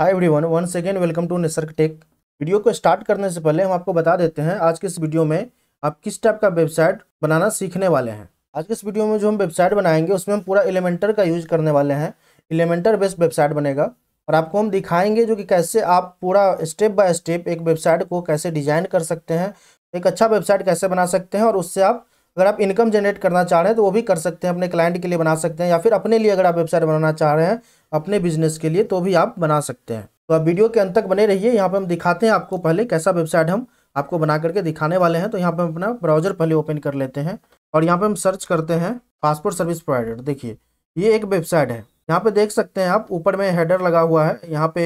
hi everyone once again welcome to Nisarg tech video को start करने से पहले हम आपको बता देते हैं आज के इस वीडियो में आप किस टाइप का वेबसाइट बनाना सीखने वाले हैं आज के इस वीडियो में जो हम वेबसाइट बनाएंगे उसमें हम पूरा एलिमेंटर का यूज करने वाले हैं एलिमेंटर बेस्ड वेबसाइट बनेगा और आपको हम दिखाएंगे जो कि कैसे आप पूरा स्टेप बाय स्टेप एक वेबसाइट को कैसे डिजाइन कर सकते हैं एक अच्छा वेबसाइट कैसे बना सकते हैं और उससे आप अगर आप इनकम जनरेट करना चाह रहे हैं तो वो भी कर सकते हैं अपने क्लाइंट के लिए बना सकते हैं या फिर अपने लिए अगर आप वेबसाइट बनाना चाह रहे हैं अपने बिजनेस के लिए तो भी आप बना सकते हैं तो आप वीडियो के अंत तक बने रहिए यहाँ पर हम दिखाते हैं आपको पहले कैसा वेबसाइट हम आपको बना करके दिखाने वाले हैं तो यहाँ पर हम अपना ब्राउजर पहले ओपन कर लेते हैं और यहाँ पर हम सर्च करते हैं पासपोर्ट सर्विस प्रोवाइडर देखिए ये एक वेबसाइट है यहाँ पे देख सकते हैं आप ऊपर में हेडर लगा हुआ है यहाँ पे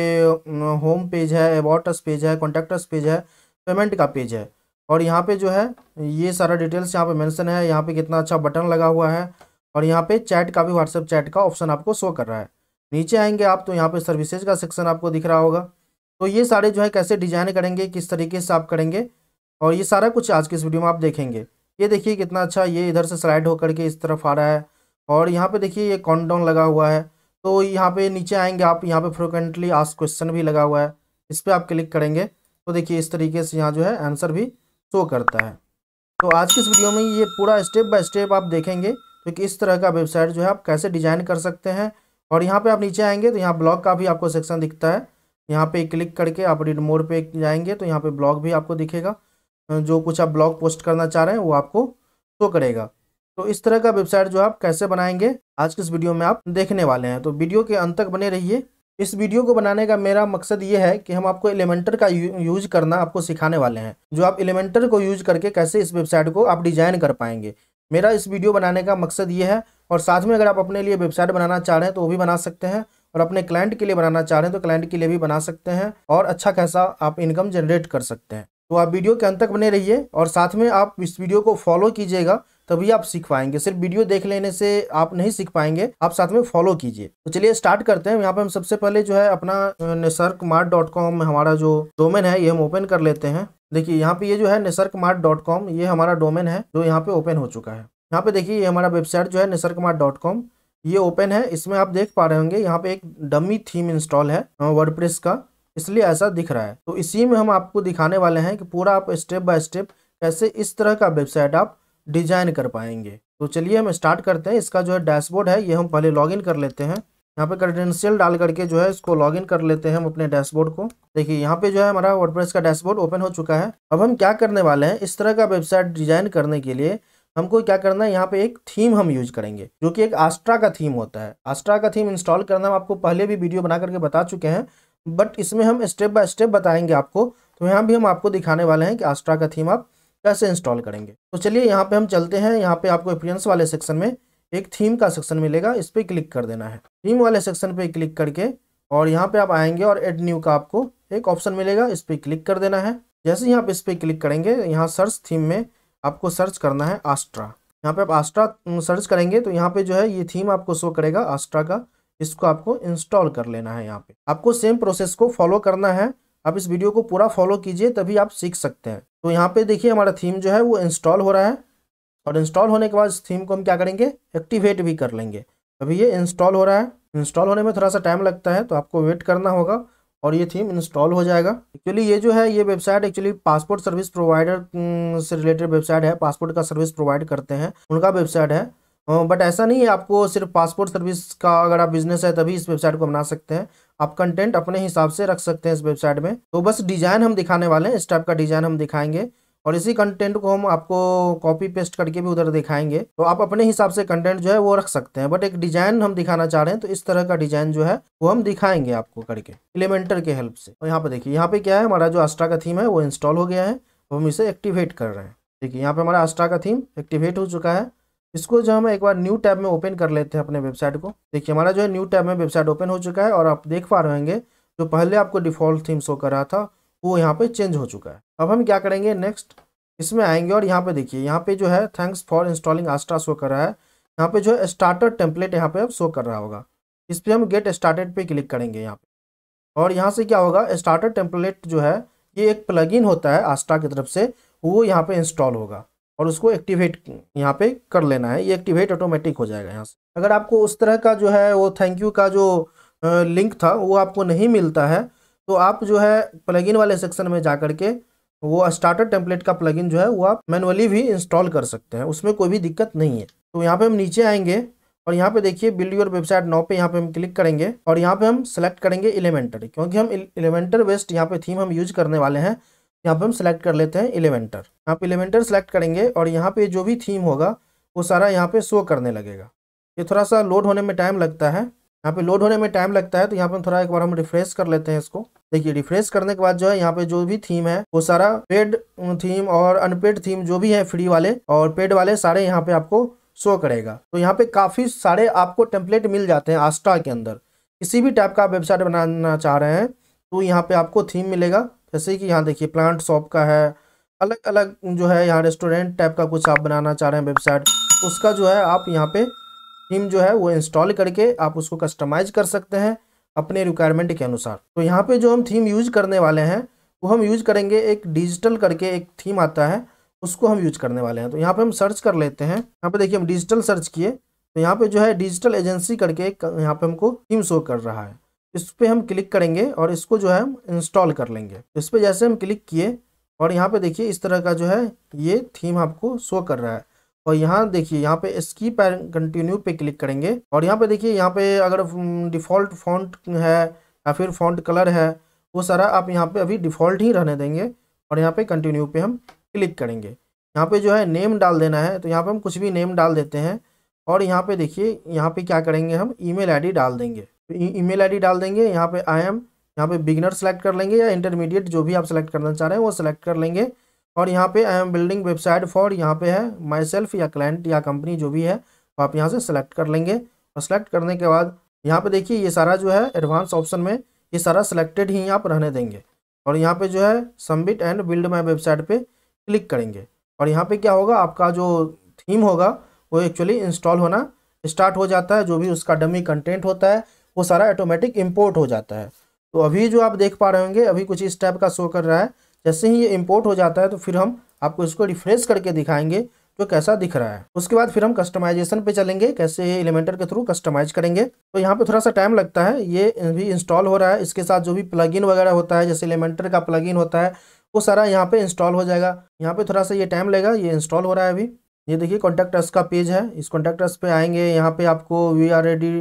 होम पेज है अबाउट अस पेज है कॉन्टैक्ट अस पेज है पेमेंट का पेज है और यहाँ पे जो है ये सारा डिटेल्स यहाँ पे मेंशन है यहाँ पे कितना अच्छा बटन लगा हुआ है और यहाँ पे चैट का भी व्हाट्सएप चैट का ऑप्शन आपको शो कर रहा है नीचे आएंगे आप तो यहाँ पे सर्विसेज का सेक्शन आपको दिख रहा होगा तो ये सारे जो है कैसे डिजाइन करेंगे किस तरीके से आप करेंगे और ये सारा कुछ आज के इस वीडियो में आप देखेंगे ये देखिए कितना अच्छा ये इधर से स्लाइड होकर के इस तरफ आ रहा है और यहाँ पे देखिए ये काउंटडाउन लगा हुआ है तो यहाँ पे नीचे आएंगे आप यहाँ पे फ्रिक्वेंटली आज क्वेश्चन भी लगा हुआ है इस पर आप क्लिक करेंगे तो देखिए इस तरीके से यहाँ जो है आंसर भी शो करता है तो आज की इस वीडियो में ये पूरा स्टेप बाय स्टेप आप देखेंगे तो इस तरह का वेबसाइट जो है आप कैसे डिज़ाइन कर सकते हैं और यहाँ पे आप नीचे आएंगे तो यहाँ ब्लॉग का भी आपको सेक्शन दिखता है यहाँ पे क्लिक करके आप रीड मोड पे जाएंगे तो यहाँ पे ब्लॉग भी आपको दिखेगा जो कुछ आप ब्लॉग पोस्ट करना चाह रहे हैं वो आपको शो करेगा तो इस तरह का वेबसाइट जो आप कैसे बनाएंगे आज के इस वीडियो में आप देखने वाले हैं तो वीडियो के अंत तक बने रहिए इस वीडियो को बनाने का मेरा मकसद ये है कि हम आपको एलिमेंटर का यूज करना आपको सिखाने वाले हैं जो आप एलिमेंटर को यूज करके कैसे इस वेबसाइट को आप डिजाइन कर पाएंगे मेरा इस वीडियो बनाने का मकसद ये है और साथ में अगर आप अपने लिए वेबसाइट बनाना चाह रहे हैं तो वो भी बना सकते हैं और अपने क्लाइंट के लिए बनाना चाह रहे हैं तो क्लाइंट के लिए भी बना सकते हैं और अच्छा खासा आप इनकम जनरेट कर सकते हैं तो आप वीडियो के अंत तक बने रहिए और साथ में आप इस वीडियो को फॉलो कीजिएगा तभी आप सीख पाएंगे सिर्फ वीडियो देख लेने से आप नहीं सीख पाएंगे आप साथ में फॉलो कीजिए तो चलिए स्टार्ट करते हैं यहाँ पे हम सबसे पहले जो है अपना निसर्क हमारा जो डोमेन है ये हम ओपन कर लेते हैं देखिए यहाँ पे ये जो है निसर्क ये हमारा डोमेन है जो यहाँ पे ओपन हो चुका है यहाँ पे देखिए ये हमारा वेबसाइट जो है निसर्क डॉट कॉम ये ओपन है इसमें आप देख पा रहे होंगे यहाँ पे एक डमी थीम इंस्टॉल है वर्डप्रेस का इसलिए ऐसा दिख रहा है तो इसी में हम आपको दिखाने वाले हैं कि पूरा आप स्टेप बाय स्टेप कैसे इस तरह का वेबसाइट आप डिजाइन कर पाएंगे तो चलिए हम स्टार्ट करते हैं इसका जो है डैशबोर्ड है ये हम पहले लॉगिन कर लेते हैं यहाँ पे क्रेडेंशियल डाल करके जो है इसको लॉगिन कर लेते हैं हम अपने डैशबोर्ड को देखिए यहाँ पे जो है हमारा वर्डप्रेस का डैशबोर्ड ओपन हो चुका है अब हम क्या करने वाले हैं इस तरह का वेबसाइट डिजाइन करने के लिए हमको क्या करना है यहाँ पे एक थीम हम यूज करेंगे जो कि एक आस्ट्रा का थीम होता है आस्ट्रा का थीम इंस्टॉल करना हम आपको पहले भी वीडियो बना करके बता चुके हैं बट इसमें हम स्टेप बाय स्टेप बताएंगे आपको तो यहाँ भी हम आपको दिखाने वाले हैं कि आस्ट्रा का थीम आप कैसे इंस्टॉल करेंगे तो चलिए यहाँ पे हम चलते हैं यहाँ पे आपको अपीयरेंस वाले सेक्शन में एक थीम का सेक्शन मिलेगा इस पर क्लिक कर देना है थीम वाले सेक्शन पे क्लिक करके और यहाँ पे आप आएंगे और एड न्यू का आपको एक ऑप्शन मिलेगा इस पर क्लिक कर देना है जैसे ही आप इस पर क्लिक करेंगे यहाँ सर्च थीम में आपको सर्च करना है आस्ट्रा यहाँ पे आप आस्ट्रा सर्च करेंगे तो यहाँ पे जो है ये थीम आपको शो करेगा आस्ट्रा का इसको आपको इंस्टॉल कर लेना है यहाँ पे आपको सेम प्रोसेस को फॉलो करना है आप इस वीडियो को पूरा फॉलो कीजिए तभी आप सीख सकते हैं तो यहाँ पे देखिए हमारा थीम जो है वो इंस्टॉल हो रहा है और इंस्टॉल होने के बाद इस थीम को हम क्या करेंगे एक्टिवेट भी कर लेंगे अभी ये इंस्टॉल हो रहा है इंस्टॉल होने में थोड़ा सा टाइम लगता है तो आपको वेट करना होगा और ये थीम इंस्टॉल हो जाएगा एक्चुअली ये जो है ये website actually passport service provider से रिलेटेड वेबसाइट है पासपोर्ट का सर्विस प्रोवाइड करते हैं उनका वेबसाइट है बट ऐसा नहीं है आपको सिर्फ पासपोर्ट सर्विस का अगर आप बिजनेस है तभी इस वेबसाइट को बना सकते हैं आप कंटेंट अपने हिसाब से रख सकते हैं इस वेबसाइट में तो बस डिज़ाइन हम दिखाने वाले हैं इस टाइप का डिज़ाइन हम दिखाएंगे और इसी कंटेंट को हम आपको कॉपी पेस्ट करके भी उधर दिखाएंगे तो आप अपने हिसाब से कंटेंट जो है वो रख सकते हैं बट एक डिजाइन हम दिखाना चाह रहे हैं तो इस तरह का डिजाइन जो है वो हम दिखाएंगे आपको करके एलिमेंटर के हेल्प से और तो यहाँ पे देखिए यहाँ पे क्या है हमारा जो अस्ट्रा का थीम है वो इंस्टॉल हो गया है हम इसे एक्टिवेट कर रहे हैं देखिए यहाँ पे हमारा अस्ट्रा का थीम एक्टिवेट हो चुका है इसको जो हम एक बार न्यू टैब में ओपन कर लेते हैं अपने वेबसाइट को देखिए हमारा जो है न्यू टैब में वेबसाइट ओपन हो चुका है और आप देख पा रहे होंगे जो पहले आपको डिफ़ॉल्ट थीम शो कर रहा था वो यहाँ पे चेंज हो चुका है अब हम क्या करेंगे नेक्स्ट इसमें आएंगे और यहाँ पे देखिए यहाँ पे जो है thanks for installing Astra show कर रहा है यहाँ पे जो है स्टार्टर टेम्पलेट यहाँ पे अब शो कर रहा होगा इस पर हम गेट स्टार्टेड पे क्लिक करेंगे यहाँ पे और यहाँ से क्या होगा स्टार्टर टेम्पलेट जो है ये एक प्लगइन होता है आस्ट्रा की तरफ से वो यहाँ पे इंस्टॉल होगा और उसको एक्टिवेट यहाँ पे कर लेना है ये एक्टिवेट ऑटोमेटिक हो जाएगा यहाँ से अगर आपको उस तरह का जो है वो थैंक यू का जो लिंक था वो आपको नहीं मिलता है तो आप जो है प्लगइन वाले सेक्शन में जा कर के वो स्टार्टर टेम्पलेट का प्लगइन जो है वो आप मैनुअली भी इंस्टॉल कर सकते हैं उसमें कोई भी दिक्कत नहीं है तो यहाँ पे हम नीचे आएंगे और यहाँ पे देखिए बिल्ड योर वेबसाइट नाव पे यहाँ पे हम क्लिक करेंगे और यहाँ पे हम सेलेक्ट करेंगे एलिमेंटर क्योंकि हम एलिमेंटर बेस्ड यहाँ पे थीम हम यूज करने वाले हैं यहाँ पे हम सेलेक्ट कर लेते हैं एलिमेंटर यहाँ पे एलिमेंटर सेलेक्ट करेंगे और यहाँ पे जो भी थीम होगा वो सारा यहाँ पे शो करने लगेगा ये थोड़ा सा लोड होने में टाइम लगता है यहाँ पे लोड होने में टाइम लगता है तो यहाँ पे थोड़ा एक बार हम रिफ्रेश कर लेते हैं इसको देखिए रिफ्रेश करने के बाद जो है यहाँ पे जो भी थीम है वो सारा पेड थीम और अनपेड थीम जो भी है फ्री वाले और पेड वाले सारे यहाँ पे आपको शो करेगा तो यहाँ पे काफ़ी सारे आपको टेम्पलेट मिल जाते हैं आस्टा के अंदर किसी भी टाइप का आप वेबसाइट बनाना चाह रहे हैं तो यहाँ पे आपको थीम मिलेगा जैसे कि यहाँ देखिए प्लांट शॉप का है अलग अलग जो है यहाँ रेस्टोरेंट टाइप का कुछ आप बनाना चाह रहे हैं वेबसाइट उसका जो है आप यहाँ पे थीम जो है वो इंस्टॉल करके आप उसको कस्टमाइज कर सकते हैं अपने रिक्वायरमेंट के अनुसार तो यहाँ पे जो हम थीम यूज़ करने वाले हैं वो हम यूज़ करेंगे एक डिजिटल करके एक थीम आता है उसको हम यूज करने वाले हैं तो यहाँ पे हम सर्च कर लेते हैं यहाँ पे देखिए हम डिजिटल सर्च किए तो यहाँ पे जो है डिजिटल एजेंसी करके यहाँ पे हमको थीम शो कर रहा है इस पर हम क्लिक करेंगे और इसको जो है हम इंस्टॉल कर लेंगे इस पर जैसे हम क्लिक किए और यहाँ पे देखिए इस तरह का जो है ये थीम आपको शो कर रहा है और यहाँ देखिए यहाँ पे स्कीप एंड कंटिन्यू पे क्लिक करेंगे और यहाँ पे देखिए यहाँ पे अगर डिफ़ॉल्ट फॉन्ट है या फिर फॉन्ट कलर है वो सारा आप यहाँ पे अभी डिफ़ॉल्ट ही रहने देंगे और यहाँ पे कंटिन्यू पे हम क्लिक करेंगे यहाँ पे जो है नेम डाल देना है तो यहाँ पे हम कुछ भी नेम डाल देते हैं और यहाँ पे देखिए यहाँ पे क्या करेंगे हम ई मेल डाल देंगे ईमेल आईडी डाल देंगे यहाँ पे आई एम यहाँ पे बिगनर सेलेक्ट कर लेंगे या इंटरमीडिएट जो भी आप सेलेक्ट करना चाह रहे हैं वो सेलेक्ट कर लेंगे और यहाँ पे I am building website for यहाँ पे है माई सेल्फ या क्लाइंट या कंपनी जो भी है तो आप यहाँ से सेलेक्ट कर लेंगे और सेलेक्ट करने के बाद यहाँ पे देखिए ये सारा जो है एडवांस ऑप्शन में ये सारा सेलेक्टेड ही आप रहने देंगे और यहाँ पे जो है submit and build my website पे क्लिक करेंगे और यहाँ पे क्या होगा आपका जो थीम होगा वो एक्चुअली इंस्टॉल होना स्टार्ट हो जाता है जो भी उसका डमी कंटेंट होता है वो सारा ऑटोमेटिक इम्पोर्ट हो जाता है तो अभी जो आप देख पा रहे होंगे अभी कुछ इस टाइप का शो कर रहा है जैसे ही ये इम्पोर्ट हो जाता है तो फिर हम आपको इसको रिफ्रेश करके दिखाएंगे जो कैसा दिख रहा है उसके बाद फिर हम कस्टमाइजेशन पे चलेंगे कैसे ये एलिमेंटर के थ्रू कस्टमाइज करेंगे तो यहाँ पे थोड़ा सा टाइम लगता है ये भी इंस्टॉल हो रहा है इसके साथ जो भी प्लगइन वगैरह होता है जैसे एलिमेंटर का प्लगइन होता है वो सारा यहाँ पे इंस्टॉल हो जाएगा यहाँ पे थोड़ा सा ये टाइम लेगा ये इंस्टॉल हो रहा है अभी ये देखिए कॉन्टैक्ट का पेज है इस कॉन्टैक्ट पे आएंगे यहाँ पे आपको we are ready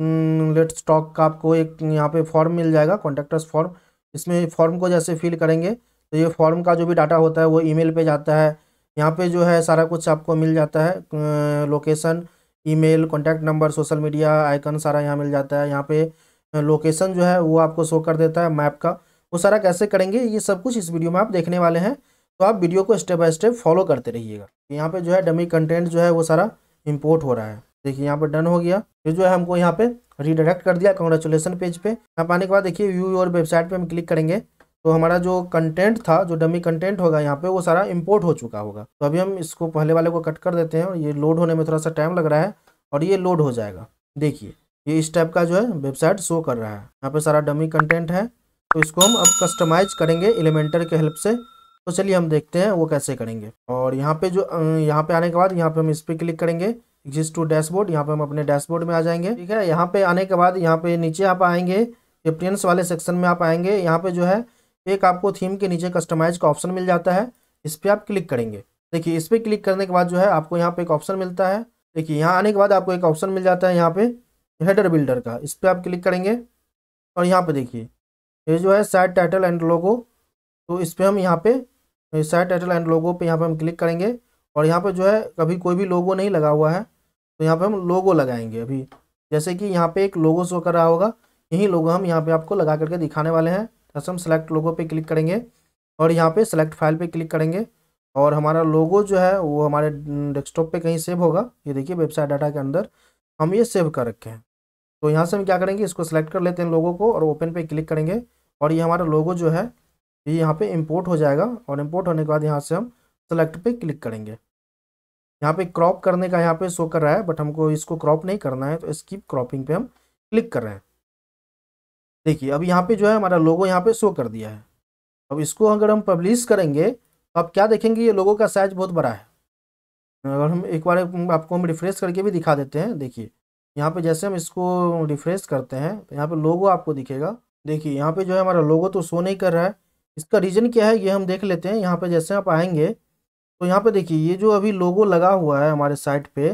let's hmm, talk का आपको एक यहाँ पे फॉर्म मिल जाएगा कॉन्टेक्टर्स फॉर्म इसमें फॉर्म को जैसे फिल करेंगे तो ये फॉर्म का जो भी डाटा होता है वो ईमेल पे जाता है यहाँ पे जो है सारा कुछ आपको मिल जाता है location email contact number social media icon सारा यहाँ मिल जाता है यहाँ पे लोकेशन जो है वो आपको शो कर देता है मैप का वो सारा कैसे करेंगे ये सब कुछ इस वीडियो में आप देखने वाले हैं तो आप वीडियो को स्टेप बाय स्टेप फॉलो करते रहिएगा यहाँ पे जो है डमी कंटेंट जो है वो सारा इम्पोर्ट हो रहा है देखिए यहाँ पे डन हो गया ये जो है हमको यहाँ पे रिडायरेक्ट कर दिया कॉन्ग्रेचुलेसन पेज पे यहाँ पाने के बाद देखिए व्यू और वेबसाइट पे हम क्लिक करेंगे तो हमारा जो कंटेंट था जो डमी कंटेंट होगा यहाँ पे वो सारा इम्पोर्ट हो चुका होगा तो अभी हम इसको पहले वाले को कट कर देते हैं और ये लोड होने में थोड़ा सा टाइम लग रहा है और ये लोड हो जाएगा देखिए ये इस टाइप का जो है वेबसाइट शो कर रहा है यहाँ पे सारा डमी कंटेंट है तो इसको हम अब कस्टमाइज करेंगे एलिमेंटर के हेल्प से तो चलिए हम देखते हैं वो कैसे करेंगे और यहाँ पे जो यहाँ पे आने के बाद यहाँ पे हम इस पर क्लिक करेंगे एग्जिस्ट टू डैशबोर्ड यहाँ पे हम अपने डैशबोर्ड में आ जाएंगे ठीक है यहाँ पे आने के बाद यहाँ पे नीचे आप आएंगे एप्रियंस वाले सेक्शन में आप आएंगे यहाँ पे जो है एक आपको थीम के नीचे कस्टमाइज का ऑप्शन मिल जाता है इस पर आप क्लिक करेंगे देखिए इस पर क्लिक करने के बाद जो है आपको यहाँ पे एक ऑप्शन मिलता है देखिए यहाँ आने के बाद आपको एक ऑप्शन मिल जाता है यहाँ पे हेडर बिल्डर का इस पर आप क्लिक करेंगे और यहाँ पे देखिए ये जो है साइड टाइटल एंड लोगो तो इस पर हम यहाँ पे साइड टाइटल एंड लोगो पे यहाँ पे हम क्लिक करेंगे और यहाँ पे जो है कभी कोई भी लोगो नहीं लगा हुआ है तो यहाँ पे हम लोगो लगाएंगे अभी जैसे कि यहाँ पे एक लोगो शो कर रहा होगा यही लोगो हम यहाँ पे आपको लगा करके दिखाने वाले हैं जैसे तो हम सेलेक्ट लोगो पे क्लिक करेंगे और यहाँ पे सेलेक्ट फाइल पे क्लिक करेंगे और हमारा लोगो जो है वो हमारे डेस्कटॉप पे कहीं सेव होगा ये देखिए वेबसाइट डाटा के अंदर हम ये सेव कर रखे हैं तो यहाँ से हम क्या करेंगे इसको सेलेक्ट कर लेते हैं लोगों को और ओपन पर क्लिक करेंगे और ये हमारा लोगो जो है ये यहाँ पर इम्पोर्ट हो जाएगा और इम्पोर्ट होने के बाद यहाँ से हम सेलेक्ट पर क्लिक करेंगे यहाँ पे क्रॉप करने का यहाँ पे शो कर रहा है बट हमको इसको क्रॉप नहीं करना है तो स्किप क्रॉपिंग पे हम क्लिक कर रहे हैं देखिए अब यहाँ पे जो है हमारा लोगो यहाँ पे शो कर दिया है अब इसको अगर हम पब्लिश करेंगे तो आप क्या देखेंगे ये लोगों का साइज बहुत बड़ा है अगर हम एक बार आपको हम रिफ्रेश करके भी दिखा देते हैं देखिए यहाँ पे जैसे हम इसको रिफ्रेश करते हैं तो यहाँ पे लोगो आपको दिखेगा देखिए यहाँ पे जो है हमारा लोगो तो शो नहीं कर रहा है इसका रीज़न क्या है ये हम देख लेते हैं यहाँ पे जैसे आप आएंगे तो यहाँ पे देखिए ये जो अभी लोगो लगा हुआ है हमारे साइट पे